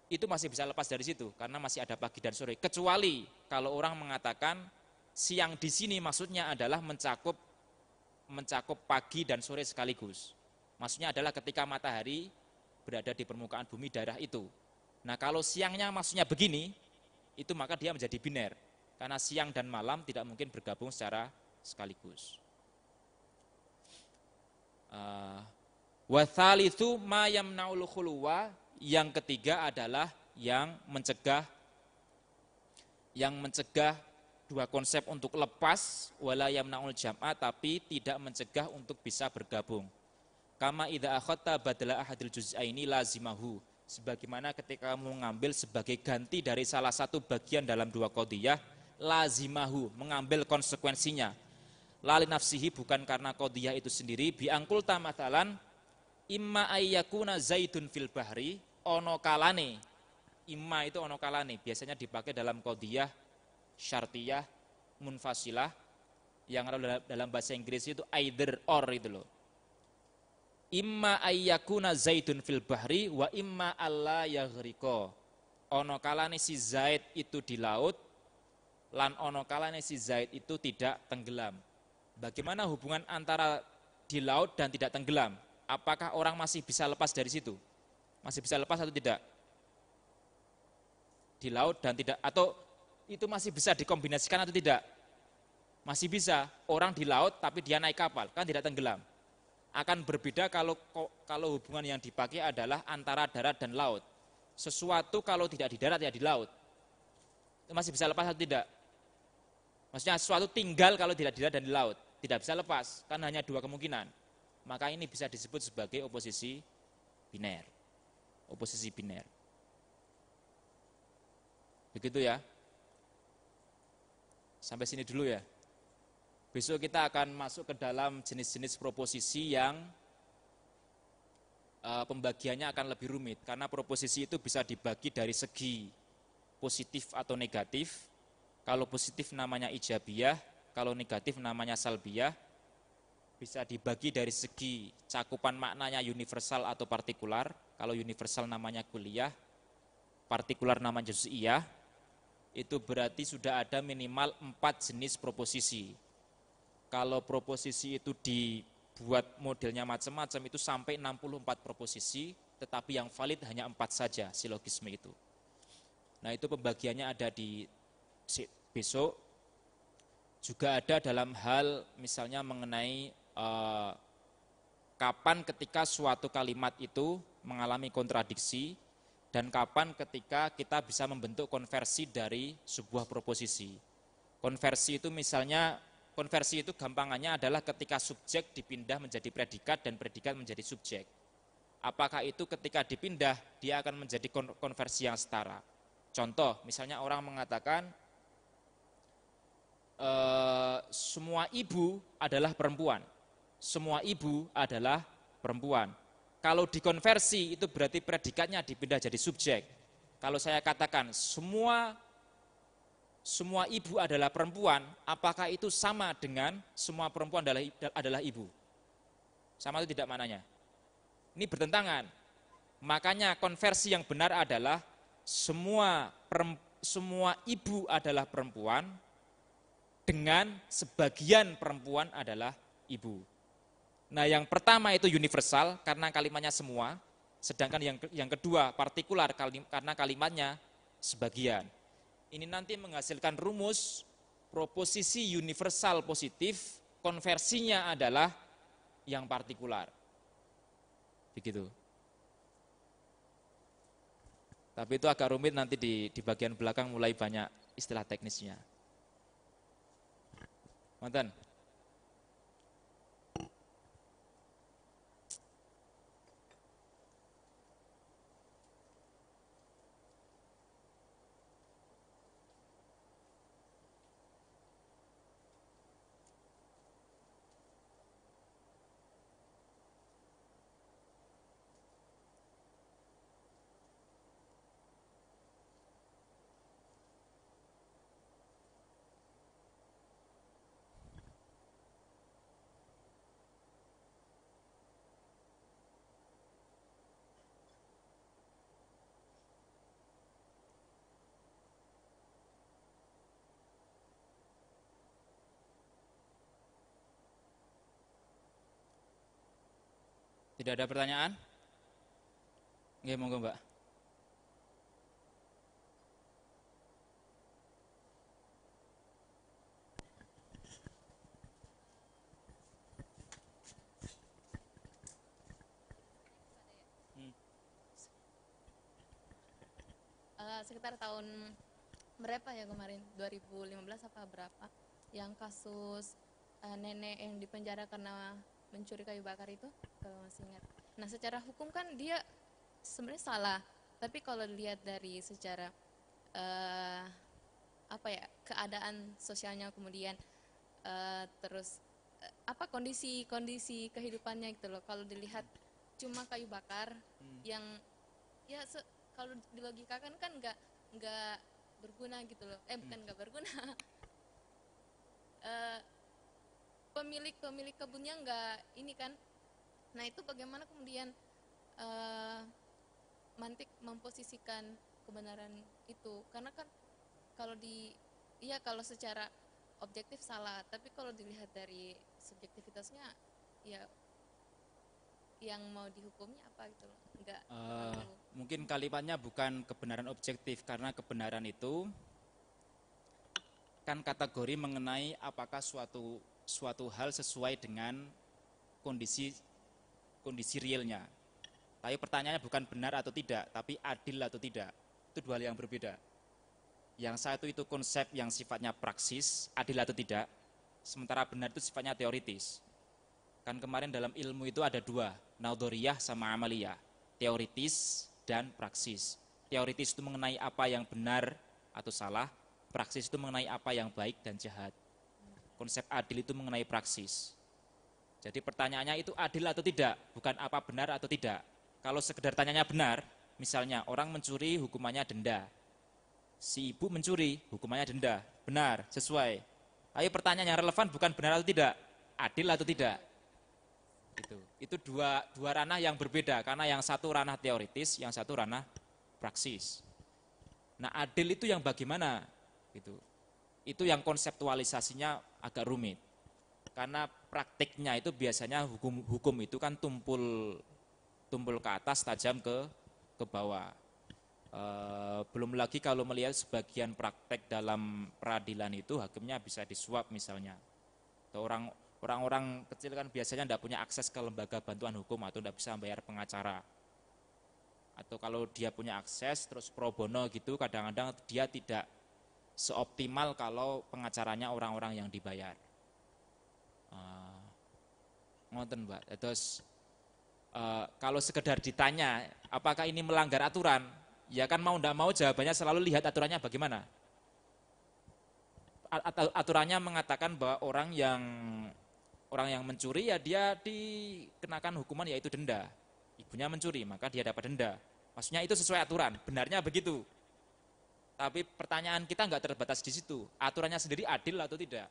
itu masih bisa lepas dari situ karena masih ada pagi dan sore. Kecuali kalau orang mengatakan siang di sini maksudnya adalah mencakup mencakup pagi dan sore sekaligus. Maksudnya adalah ketika matahari berada di permukaan bumi daerah itu. Nah kalau siangnya maksudnya begini, itu maka dia menjadi biner. Karena siang dan malam tidak mungkin bergabung secara sekaligus. Ah, itu mayam khuluwa yang ketiga adalah yang mencegah yang mencegah dua konsep untuk lepas wala yamnaul jam'ah tapi tidak mencegah untuk bisa bergabung. Kama idza akhadta badala ahadil juz'aini lazimahu. Sebagaimana ketika kamu mengambil sebagai ganti dari salah satu bagian dalam dua kodiyah, lazimahu, mengambil konsekuensinya. Lali nafsihi bukan karena kodiyah itu sendiri, biangkul tamatalan, imma ayyakuna zaidun fil bahri, ono kalane. Imma itu ono kalane, biasanya dipakai dalam kodiyah, syartiyah, munfasilah, yang ada dalam bahasa Inggris itu either or itu loh imma ayyakuna zaidun fil bahri wa imma alla yaghriko ono kalane si zaid itu di laut lan ono kalane si zaid itu tidak tenggelam bagaimana hubungan antara di laut dan tidak tenggelam apakah orang masih bisa lepas dari situ masih bisa lepas atau tidak di laut dan tidak atau itu masih bisa dikombinasikan atau tidak masih bisa orang di laut tapi dia naik kapal kan tidak tenggelam akan berbeda kalau kalau hubungan yang dipakai adalah antara darat dan laut. Sesuatu kalau tidak di darat ya di laut. Itu masih bisa lepas atau tidak? Maksudnya sesuatu tinggal kalau tidak di darat dan di laut, tidak bisa lepas kan hanya dua kemungkinan. Maka ini bisa disebut sebagai oposisi biner. Oposisi biner. Begitu ya. Sampai sini dulu ya. Besok kita akan masuk ke dalam jenis-jenis proposisi yang e, pembagiannya akan lebih rumit karena proposisi itu bisa dibagi dari segi positif atau negatif. Kalau positif namanya ijabiyah, kalau negatif namanya salbiyah. Bisa dibagi dari segi cakupan maknanya universal atau partikular. Kalau universal namanya kuliah, partikular namanya juz'iyah. Itu berarti sudah ada minimal empat jenis proposisi kalau proposisi itu dibuat modelnya macam-macam itu sampai 64 proposisi, tetapi yang valid hanya empat saja silogisme itu. Nah itu pembagiannya ada di besok, juga ada dalam hal misalnya mengenai eh, kapan ketika suatu kalimat itu mengalami kontradiksi dan kapan ketika kita bisa membentuk konversi dari sebuah proposisi. Konversi itu misalnya Konversi itu gampangannya adalah ketika subjek dipindah menjadi predikat dan predikat menjadi subjek. Apakah itu ketika dipindah dia akan menjadi konversi yang setara? Contoh, misalnya orang mengatakan e, semua ibu adalah perempuan, semua ibu adalah perempuan. Kalau dikonversi itu berarti predikatnya dipindah jadi subjek. Kalau saya katakan semua semua ibu adalah perempuan, apakah itu sama dengan semua perempuan adalah adalah ibu? Sama itu tidak mananya. Ini bertentangan. Makanya konversi yang benar adalah semua semua ibu adalah perempuan dengan sebagian perempuan adalah ibu. Nah, yang pertama itu universal karena kalimatnya semua, sedangkan yang yang kedua partikular karena kalimatnya sebagian ini nanti menghasilkan rumus proposisi universal positif, konversinya adalah yang partikular. Begitu. Tapi itu agak rumit nanti di, di bagian belakang mulai banyak istilah teknisnya. Mantan. Tidak ada pertanyaan? nggak monggo, Mbak. Hmm. Eh, sekitar tahun berapa ya kemarin 2015 apa berapa yang kasus uh, nenek yang dipenjara karena mencuri kayu bakar itu kalau masih ingat. Nah, secara hukum kan dia sebenarnya salah, tapi kalau dilihat dari secara uh, apa ya keadaan sosialnya kemudian uh, terus uh, apa kondisi kondisi kehidupannya gitu loh. Kalau dilihat cuma kayu bakar hmm. yang ya se kalau dilogikakan kan nggak nggak berguna gitu loh. Eh bukan hmm. nggak hmm. berguna. uh, pemilik pemilik kebunnya nggak ini kan Nah itu bagaimana kemudian uh, mantik memposisikan kebenaran itu karena kan kalau di ya kalau secara objektif salah tapi kalau dilihat dari subjektivitasnya ya yang mau dihukumnya apa gitu loh enggak uh, eh, mungkin kalimatnya bukan kebenaran objektif karena kebenaran itu kan kategori mengenai apakah suatu suatu hal sesuai dengan kondisi kondisi realnya. Tapi pertanyaannya bukan benar atau tidak, tapi adil atau tidak. Itu dua hal yang berbeda. Yang satu itu konsep yang sifatnya praksis, adil atau tidak. Sementara benar itu sifatnya teoritis. Kan kemarin dalam ilmu itu ada dua, naudoriyah sama amaliyah. Teoritis dan praksis. Teoritis itu mengenai apa yang benar atau salah, praksis itu mengenai apa yang baik dan jahat. Konsep adil itu mengenai praksis. Jadi pertanyaannya itu adil atau tidak, bukan apa benar atau tidak. Kalau sekedar tanyanya benar, misalnya orang mencuri hukumannya denda. Si ibu mencuri hukumannya denda. Benar, sesuai. Tapi pertanyaannya relevan bukan benar atau tidak, adil atau tidak. Itu, itu dua, dua ranah yang berbeda, karena yang satu ranah teoritis, yang satu ranah praksis. Nah adil itu yang bagaimana? Itu, itu yang konseptualisasinya agak rumit. Karena praktiknya itu biasanya hukum hukum itu kan tumpul tumpul ke atas, tajam ke ke bawah. E, belum lagi kalau melihat sebagian praktek dalam peradilan itu hakimnya bisa disuap misalnya. Atau orang orang-orang kecil kan biasanya tidak punya akses ke lembaga bantuan hukum atau tidak bisa membayar pengacara atau kalau dia punya akses terus pro bono gitu kadang-kadang dia tidak seoptimal kalau pengacaranya orang-orang yang dibayar. Eh, ngoten mbak. Terus uh, eh, kalau sekedar ditanya apakah ini melanggar aturan, ya kan mau ndak mau jawabannya selalu lihat aturannya bagaimana. aturannya mengatakan bahwa orang yang orang yang mencuri ya dia dikenakan hukuman yaitu denda. Ibunya mencuri maka dia dapat denda. Maksudnya itu sesuai aturan, benarnya begitu. Tapi pertanyaan kita nggak terbatas di situ. Aturannya sendiri adil atau tidak?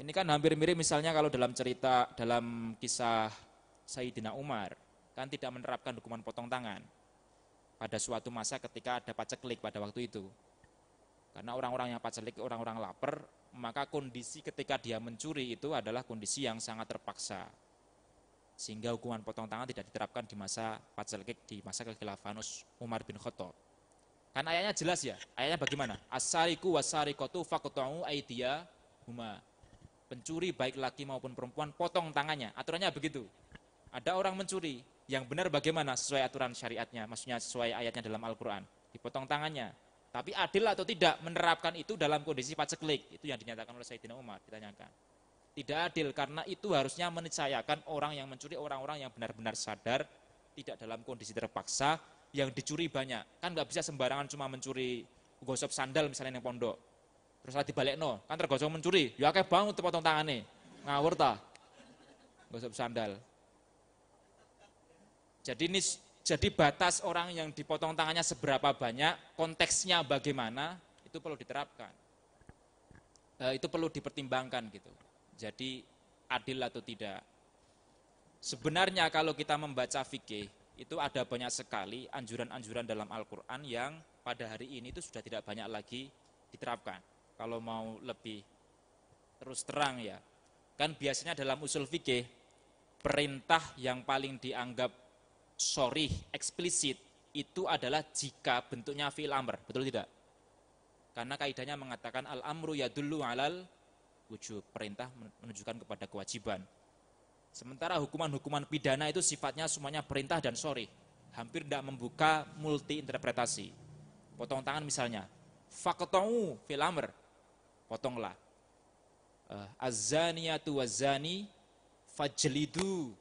Ini kan hampir mirip misalnya kalau dalam cerita, dalam kisah Sayyidina Umar, kan tidak menerapkan hukuman potong tangan pada suatu masa ketika ada paceklik pada waktu itu. Karena orang-orang yang paceklik, orang-orang lapar, maka kondisi ketika dia mencuri itu adalah kondisi yang sangat terpaksa. Sehingga hukuman potong tangan tidak diterapkan di masa paceklik, di masa kekhilafan Umar bin Khattab. Kan ayahnya jelas ya, ayahnya bagaimana? Asariku wasarikotu fakutu'u aidia huma pencuri baik laki maupun perempuan potong tangannya. Aturannya begitu. Ada orang mencuri, yang benar bagaimana sesuai aturan syariatnya, maksudnya sesuai ayatnya dalam Al-Qur'an. Dipotong tangannya. Tapi adil atau tidak menerapkan itu dalam kondisi paceklik, itu yang dinyatakan oleh Sayyidina Umar ditanyakan. Tidak adil karena itu harusnya meniscayakan orang yang mencuri orang-orang yang benar-benar sadar, tidak dalam kondisi terpaksa, yang dicuri banyak. Kan nggak bisa sembarangan cuma mencuri gosok sandal misalnya yang pondok Terus lagi balik no, kan tergosok mencuri. Ya kayak bangun terpotong tangannya, Ngawur ta. Gosok sandal. Jadi ini jadi batas orang yang dipotong tangannya seberapa banyak, konteksnya bagaimana, itu perlu diterapkan. E, itu perlu dipertimbangkan gitu. Jadi adil atau tidak. Sebenarnya kalau kita membaca fikih, itu ada banyak sekali anjuran-anjuran dalam Al-Quran yang pada hari ini itu sudah tidak banyak lagi diterapkan kalau mau lebih terus terang ya. Kan biasanya dalam usul fikih perintah yang paling dianggap sorry eksplisit itu adalah jika bentuknya fi'il amr, betul tidak? Karena kaidahnya mengatakan al-amru ya dulu alal wujud perintah menunjukkan kepada kewajiban. Sementara hukuman-hukuman pidana itu sifatnya semuanya perintah dan sorry, hampir tidak membuka multi interpretasi. Potong tangan misalnya, faktau amr potonglah. Uh, eh, az wazani fajlidu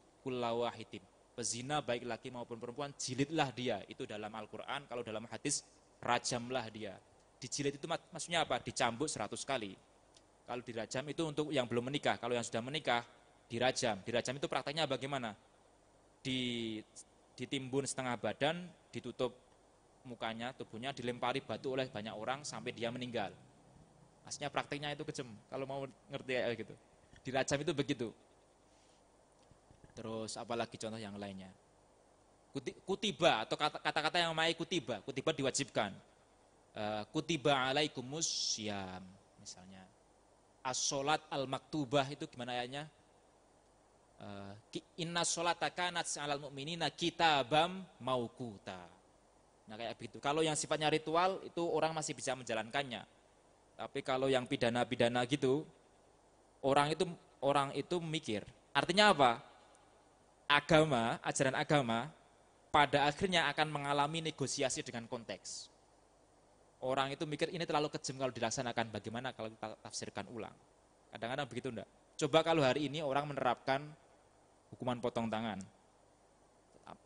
Pezina baik laki maupun perempuan, jilidlah dia. Itu dalam Al-Quran, kalau dalam hadis, rajamlah dia. Dijilid itu maksudnya apa? Dicambuk seratus kali. Kalau dirajam itu untuk yang belum menikah. Kalau yang sudah menikah, dirajam. Dirajam itu prakteknya bagaimana? Di, ditimbun setengah badan, ditutup mukanya, tubuhnya dilempari batu oleh banyak orang sampai dia meninggal. Maksudnya praktiknya itu kejem, kalau mau ngerti kayak gitu. Dirajam itu begitu. Terus apalagi contoh yang lainnya. Kutiba atau kata-kata yang mai kutiba, kutiba diwajibkan. Eh, kutiba alaikumus siam misalnya. As-solat al-maktubah itu gimana ayatnya? Eh, inna solata kanat alal mu'minina kitabam kuta, Nah kayak begitu. Kalau yang sifatnya ritual itu orang masih bisa menjalankannya tapi kalau yang pidana-pidana gitu, orang itu orang itu mikir. Artinya apa? Agama, ajaran agama pada akhirnya akan mengalami negosiasi dengan konteks. Orang itu mikir ini terlalu kejam kalau dilaksanakan, bagaimana kalau kita tafsirkan ulang. Kadang-kadang begitu enggak. Coba kalau hari ini orang menerapkan hukuman potong tangan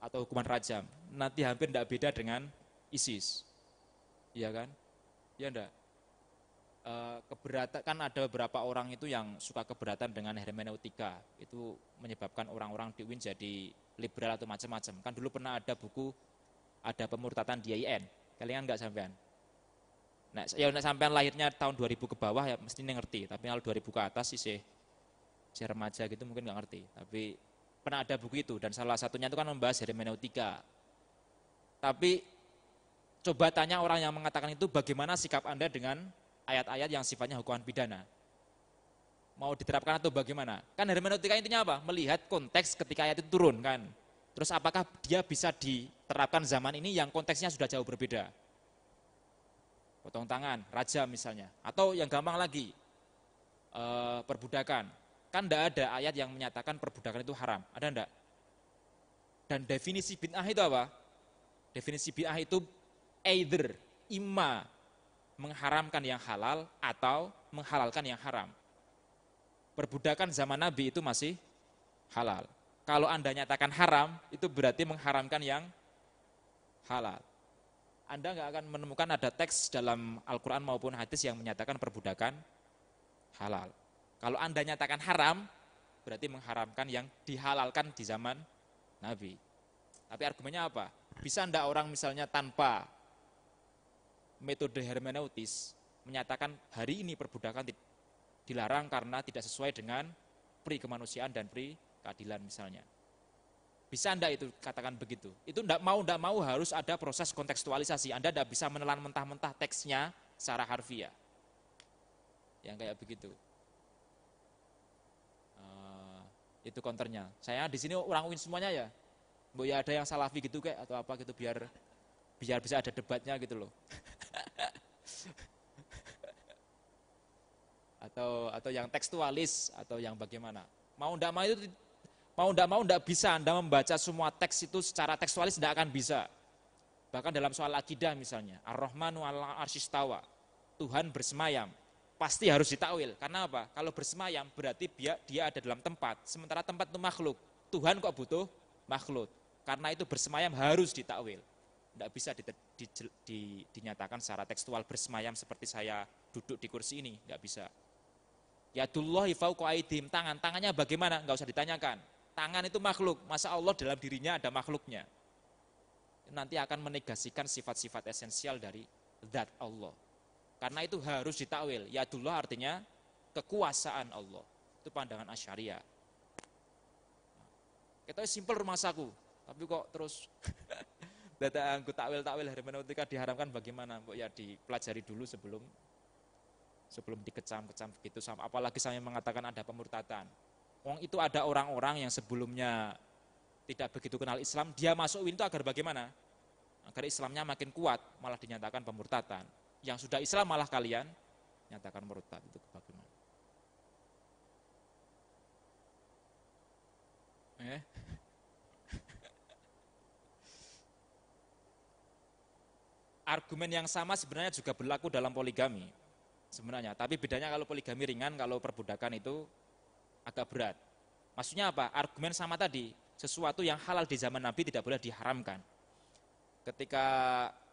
atau hukuman rajam, nanti hampir enggak beda dengan ISIS. Iya kan? Iya enggak? Eh, keberatan kan ada beberapa orang itu yang suka keberatan dengan hermeneutika itu menyebabkan orang-orang di UIN jadi liberal atau macam-macam kan dulu pernah ada buku ada pemurtatan di IAIN kalian nggak sampean nah ya sampean lahirnya tahun 2000 ke bawah ya mesti ngerti tapi kalau 2000 ke atas sih sih si remaja gitu mungkin nggak ngerti tapi pernah ada buku itu dan salah satunya itu kan membahas hermeneutika tapi coba tanya orang yang mengatakan itu bagaimana sikap anda dengan ayat-ayat yang sifatnya hukuman pidana. Mau diterapkan atau bagaimana? Kan hermeneutika intinya apa? Melihat konteks ketika ayat itu turun kan. Terus apakah dia bisa diterapkan zaman ini yang konteksnya sudah jauh berbeda? Potong tangan, raja misalnya. Atau yang gampang lagi, eh, perbudakan. Kan tidak ada ayat yang menyatakan perbudakan itu haram. Ada enggak? Dan definisi bid'ah itu apa? Definisi bid'ah itu either, ima, mengharamkan yang halal atau menghalalkan yang haram. Perbudakan zaman Nabi itu masih halal. Kalau Anda nyatakan haram, itu berarti mengharamkan yang halal. Anda nggak akan menemukan ada teks dalam Al-Quran maupun hadis yang menyatakan perbudakan halal. Kalau Anda nyatakan haram, berarti mengharamkan yang dihalalkan di zaman Nabi. Tapi argumennya apa? Bisa Anda orang misalnya tanpa metode hermeneutis menyatakan hari ini perbudakan dilarang karena tidak sesuai dengan pri kemanusiaan dan pri keadilan misalnya. Bisa Anda itu katakan begitu? Itu enggak mau enggak mau harus ada proses kontekstualisasi. Anda enggak bisa menelan mentah-mentah teksnya secara harfiah. Yang kayak begitu. Uh, itu konternya. Saya di sini orang UIN semuanya ya. Mbok ya ada yang salafi gitu kayak atau apa gitu biar biar bisa ada debatnya gitu loh. atau atau yang tekstualis atau yang bagaimana. Mau tidak mau itu mau tidak mau tidak bisa Anda membaca semua teks itu secara tekstualis tidak akan bisa. Bahkan dalam soal akidah misalnya, Ar-Rahmanu al arsistawa, Tuhan bersemayam, pasti harus ditakwil. Karena apa? Kalau bersemayam berarti dia, dia ada dalam tempat, sementara tempat itu makhluk. Tuhan kok butuh makhluk. Karena itu bersemayam harus ditakwil. Tidak bisa di, di, di, dinyatakan secara tekstual bersemayam seperti saya duduk di kursi ini, nggak bisa. Yadullahi fauqa aidim, tangan. Tangannya bagaimana? Enggak usah ditanyakan. Tangan itu makhluk, masa Allah dalam dirinya ada makhluknya. Nanti akan menegasikan sifat-sifat esensial dari zat Allah. Karena itu harus ditawil. Ya Yadullah artinya kekuasaan Allah. Itu pandangan asyaria. Kita simpel rumah saku, tapi kok terus data anggota takwil takwil hermeneutika diharamkan bagaimana? Kok ya dipelajari dulu sebelum sebelum dikecam-kecam begitu sama apalagi saya mengatakan ada pemurtadan. Wong itu ada orang-orang yang sebelumnya tidak begitu kenal Islam, dia masuk UIN itu agar bagaimana? Agar Islamnya makin kuat, malah dinyatakan pemurtadan. Yang sudah Islam malah kalian nyatakan murtad itu bagaimana? Eh? Argumen yang sama sebenarnya juga berlaku dalam poligami sebenarnya. Tapi bedanya kalau poligami ringan, kalau perbudakan itu agak berat. Maksudnya apa? Argumen sama tadi, sesuatu yang halal di zaman Nabi tidak boleh diharamkan. Ketika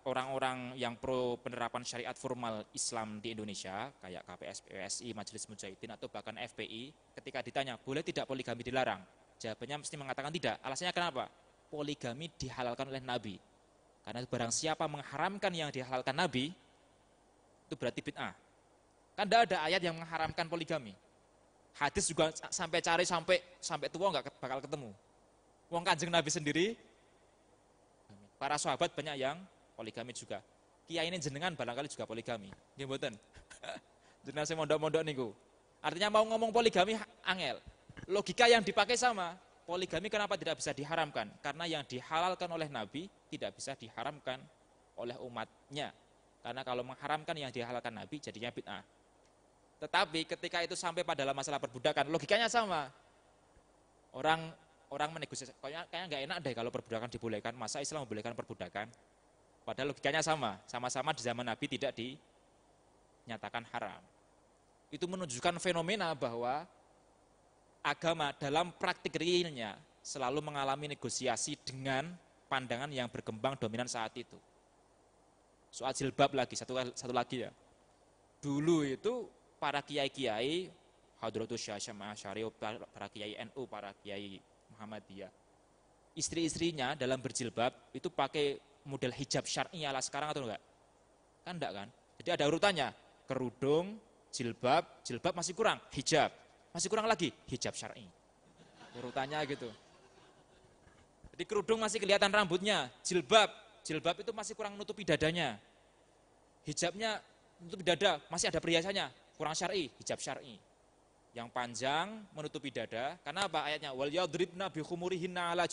orang-orang yang pro penerapan syariat formal Islam di Indonesia, kayak KPS, PSI, Majelis Mujahidin, atau bahkan FPI, ketika ditanya, boleh tidak poligami dilarang? Jawabannya mesti mengatakan tidak. Alasannya kenapa? Poligami dihalalkan oleh Nabi. Karena barang siapa mengharamkan yang dihalalkan Nabi, itu berarti bid'ah. Kan tidak ada ayat yang mengharamkan poligami. Hadis juga sampai cari sampai sampai tua nggak bakal ketemu. Wong kanjeng Nabi sendiri, para sahabat banyak yang poligami juga. Kiai ini jenengan barangkali juga poligami. Nggih Jenengan saya mondok-mondok niku. Artinya mau ngomong poligami angel. Logika yang dipakai sama. Poligami kenapa tidak bisa diharamkan? Karena yang dihalalkan oleh Nabi tidak bisa diharamkan oleh umatnya. Karena kalau mengharamkan yang dihalalkan Nabi jadinya bid'ah. Tetapi ketika itu sampai pada masalah perbudakan, logikanya sama. Orang orang menegosiasi, kayaknya nggak enak deh kalau perbudakan dibolehkan. Masa Islam membolehkan perbudakan? Padahal logikanya sama, sama-sama di zaman Nabi tidak dinyatakan haram. Itu menunjukkan fenomena bahwa agama dalam praktik realnya selalu mengalami negosiasi dengan pandangan yang berkembang dominan saat itu. Soal jilbab lagi, satu, satu lagi ya. Dulu itu para kiai-kiai Hadratus Syahsyam Asyari, para kiai NU, para kiai Muhammadiyah. Istri-istrinya dalam berjilbab itu pakai model hijab syar'i ala sekarang atau enggak? Kan enggak kan? Jadi ada urutannya, kerudung, jilbab, jilbab masih kurang, hijab. Masih kurang lagi, hijab syar'i. Urutannya gitu. Jadi kerudung masih kelihatan rambutnya, jilbab, jilbab itu masih kurang nutupi dadanya. Hijabnya nutupi dada, masih ada perhiasannya, kurang syar'i, hijab syar'i. Yang panjang menutupi dada. Karena apa ayatnya? Wal yadribna bi khumurihinna ala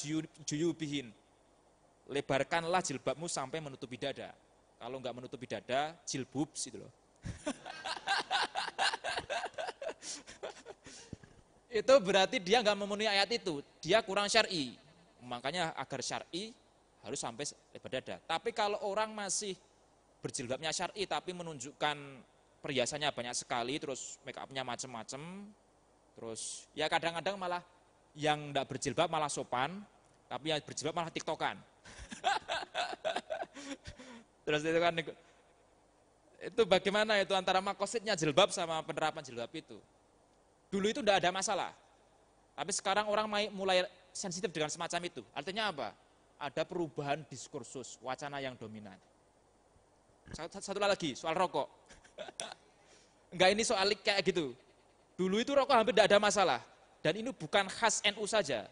juyubihin. Lebarkanlah jilbabmu sampai menutupi dada. Kalau enggak menutupi dada, jilbub gitu loh. itu berarti dia nggak memenuhi ayat itu. Dia kurang syar'i. Makanya agar syar'i harus sampai lebar dada. Tapi kalau orang masih berjilbabnya syar'i tapi menunjukkan perhiasannya banyak sekali, terus make upnya macem macam terus ya kadang-kadang malah yang tidak berjilbab malah sopan, tapi yang berjilbab malah tiktokan. terus itu kan itu bagaimana itu antara makosidnya jilbab sama penerapan jilbab itu. Dulu itu tidak ada masalah, tapi sekarang orang mulai sensitif dengan semacam itu. Artinya apa? Ada perubahan diskursus, wacana yang dominan. satu lagi soal rokok. Enggak ini soal kayak gitu. Dulu itu rokok hampir tidak ada masalah. Dan ini bukan khas NU saja.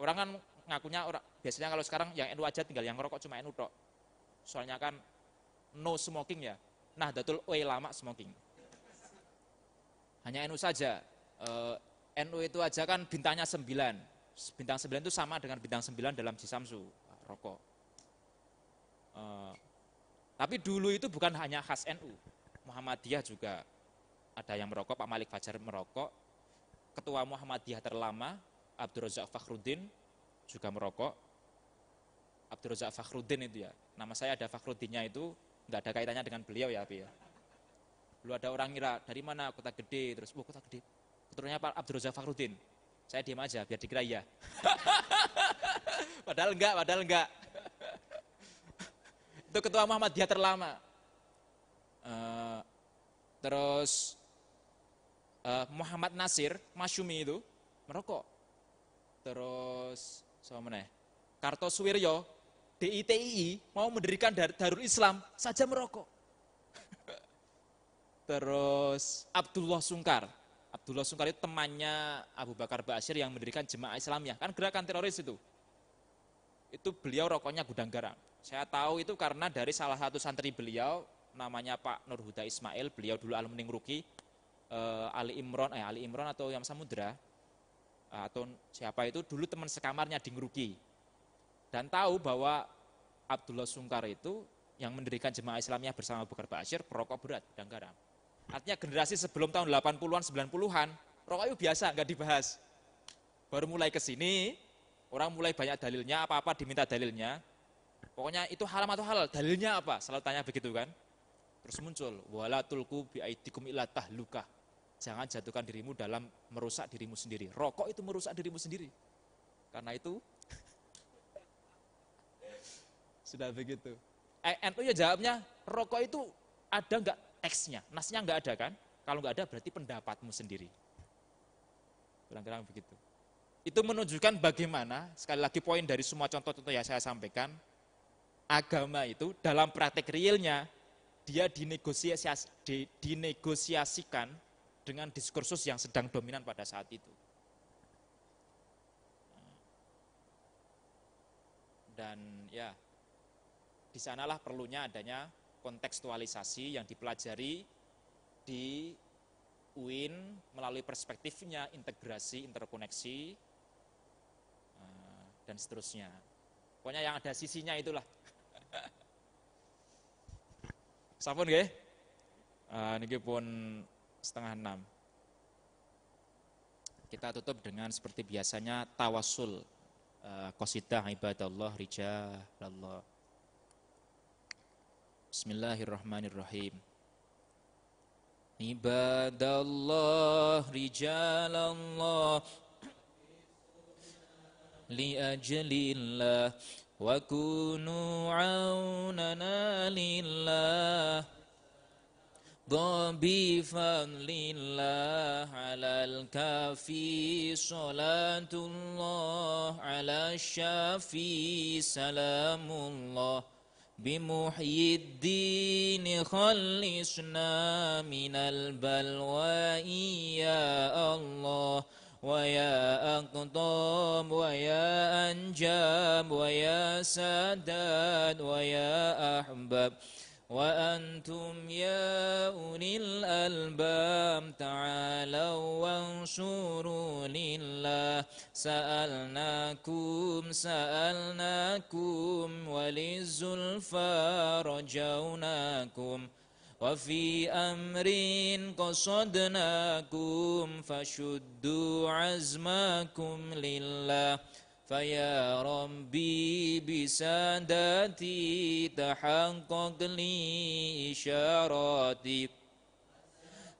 Orang kan ngakunya orang biasanya kalau sekarang yang NU aja tinggal yang ngerokok cuma NU tok. Soalnya kan no smoking ya. Nah, datul oi lama smoking. Hanya NU saja. E, eh, NU itu aja kan bintangnya 9. Bintang 9 itu sama dengan bintang 9 dalam jisamsu, rokok. E, tapi dulu itu bukan hanya khas NU, Muhammadiyah juga ada yang merokok, Pak Malik Fajar merokok, Ketua Muhammadiyah terlama Abdul Razak Fakhruddin juga merokok. Abdul Razak Fakhruddin itu ya, nama saya ada Fakhruddinnya itu nggak ada kaitannya dengan beliau ya, tapi ya. Lu ada orang ngira dari mana kota gede, terus oh, kota gede, keturunannya Pak Abdul Razak Fakhruddin. Saya diam aja biar dikira ya. padahal enggak, padahal enggak. itu ketua Muhammadiyah terlama. Eh, terus uh, Muhammad Nasir Masyumi itu merokok. Terus sama mana? Kartosuwiryo DITII mau mendirikan dar Darul Islam saja merokok. Terus Abdullah Sungkar. Abdullah Sungkar itu temannya Abu Bakar Basir yang mendirikan Jemaah Islam ya Kan gerakan teroris itu. Itu beliau rokoknya gudang garam. Saya tahu itu karena dari salah satu santri beliau namanya Pak Nurhuda Ismail, beliau dulu alumni Ruki, eh, Ali Imron, eh, Ali Imron atau Yam Samudra, eh, atau siapa itu dulu teman sekamarnya di Ruki. Dan tahu bahwa Abdullah Sungkar itu yang mendirikan jemaah Islamnya bersama Bukar Basir, Ba'asyir, perokok berat dan garam. Artinya generasi sebelum tahun 80-an, 90-an, rokok itu biasa, nggak dibahas. Baru mulai ke sini, orang mulai banyak dalilnya, apa-apa diminta dalilnya. Pokoknya itu haram atau halal, dalilnya apa? Selalu tanya begitu kan. Terus muncul wala tulku bi luka ilatah luka Jangan jatuhkan dirimu dalam merusak dirimu sendiri. Rokok itu merusak dirimu sendiri. Karena itu sudah begitu. Eh, NU ya jawabnya rokok itu ada nggak teksnya, nasnya nggak ada kan? Kalau nggak ada berarti pendapatmu sendiri. Kurang-kurang begitu. Itu menunjukkan bagaimana sekali lagi poin dari semua contoh-contoh yang saya sampaikan, agama itu dalam praktek realnya dia dinegosiasi, dinegosiasikan dengan diskursus yang sedang dominan pada saat itu. Dan ya, di sanalah perlunya adanya kontekstualisasi yang dipelajari di UIN melalui perspektifnya integrasi, interkoneksi, eh, dan seterusnya. Pokoknya yang ada sisinya itulah Sampun nggih? Uh, niki pun setengah enam. Kita tutup dengan seperti biasanya tawasul eh, ibadah Allah, ibadallah Allah. Bismillahirrahmanirrahim. Ibadah Ibadallah Allah, li ajalillah وكونوا عوننا لله ضبيفا لله على الكافي صلاة الله على الشافي سلام الله بمحيي الدين خلصنا من البلواء يا الله ويا أقطاب ويا أنجاب ويا سادات ويا أحباب وأنتم يا أولي الألباب تعالوا وانشروا لله سألناكم سألناكم وللزلفى رجوناكم وفي أمر قصدناكم فشدوا عزمكم لله فيا ربي بسادتي تحقق لي إشاراتي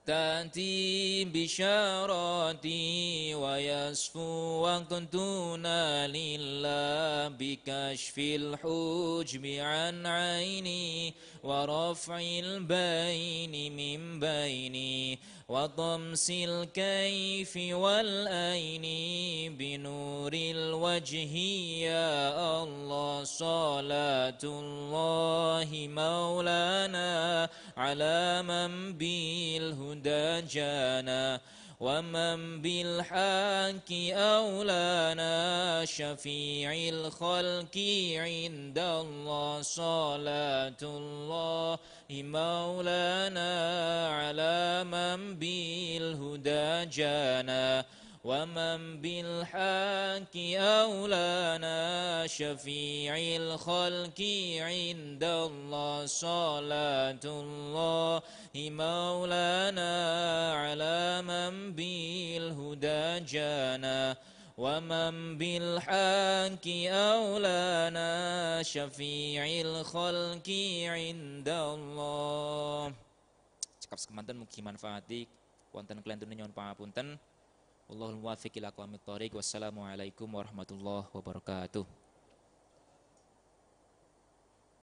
تأتي بشاراتي ويصفو وقتنا لله بكشف الحجب عن عيني ورفع البين من بيني وطمس الكيف والأين بنور الوجه يا الله صلاة الله مولانا على من بالهدى جانا ومن بالحق أولانا شفيع الخلق عند الله صلاة الله مولانا على من بالهدى جانا ومن بالحق أولانا شفيع الخلق عند الله صلاة الله مولانا على من بالهدى جانا ومن بالحق أولانا شفيع الخلق عند الله cakap sekemanten mugi manfaati wonten kelentunan nyuwun pangapunten Allahumma muwaffiq ila aqwamit thoriq. Wassalamualaikum warahmatullahi wabarakatuh.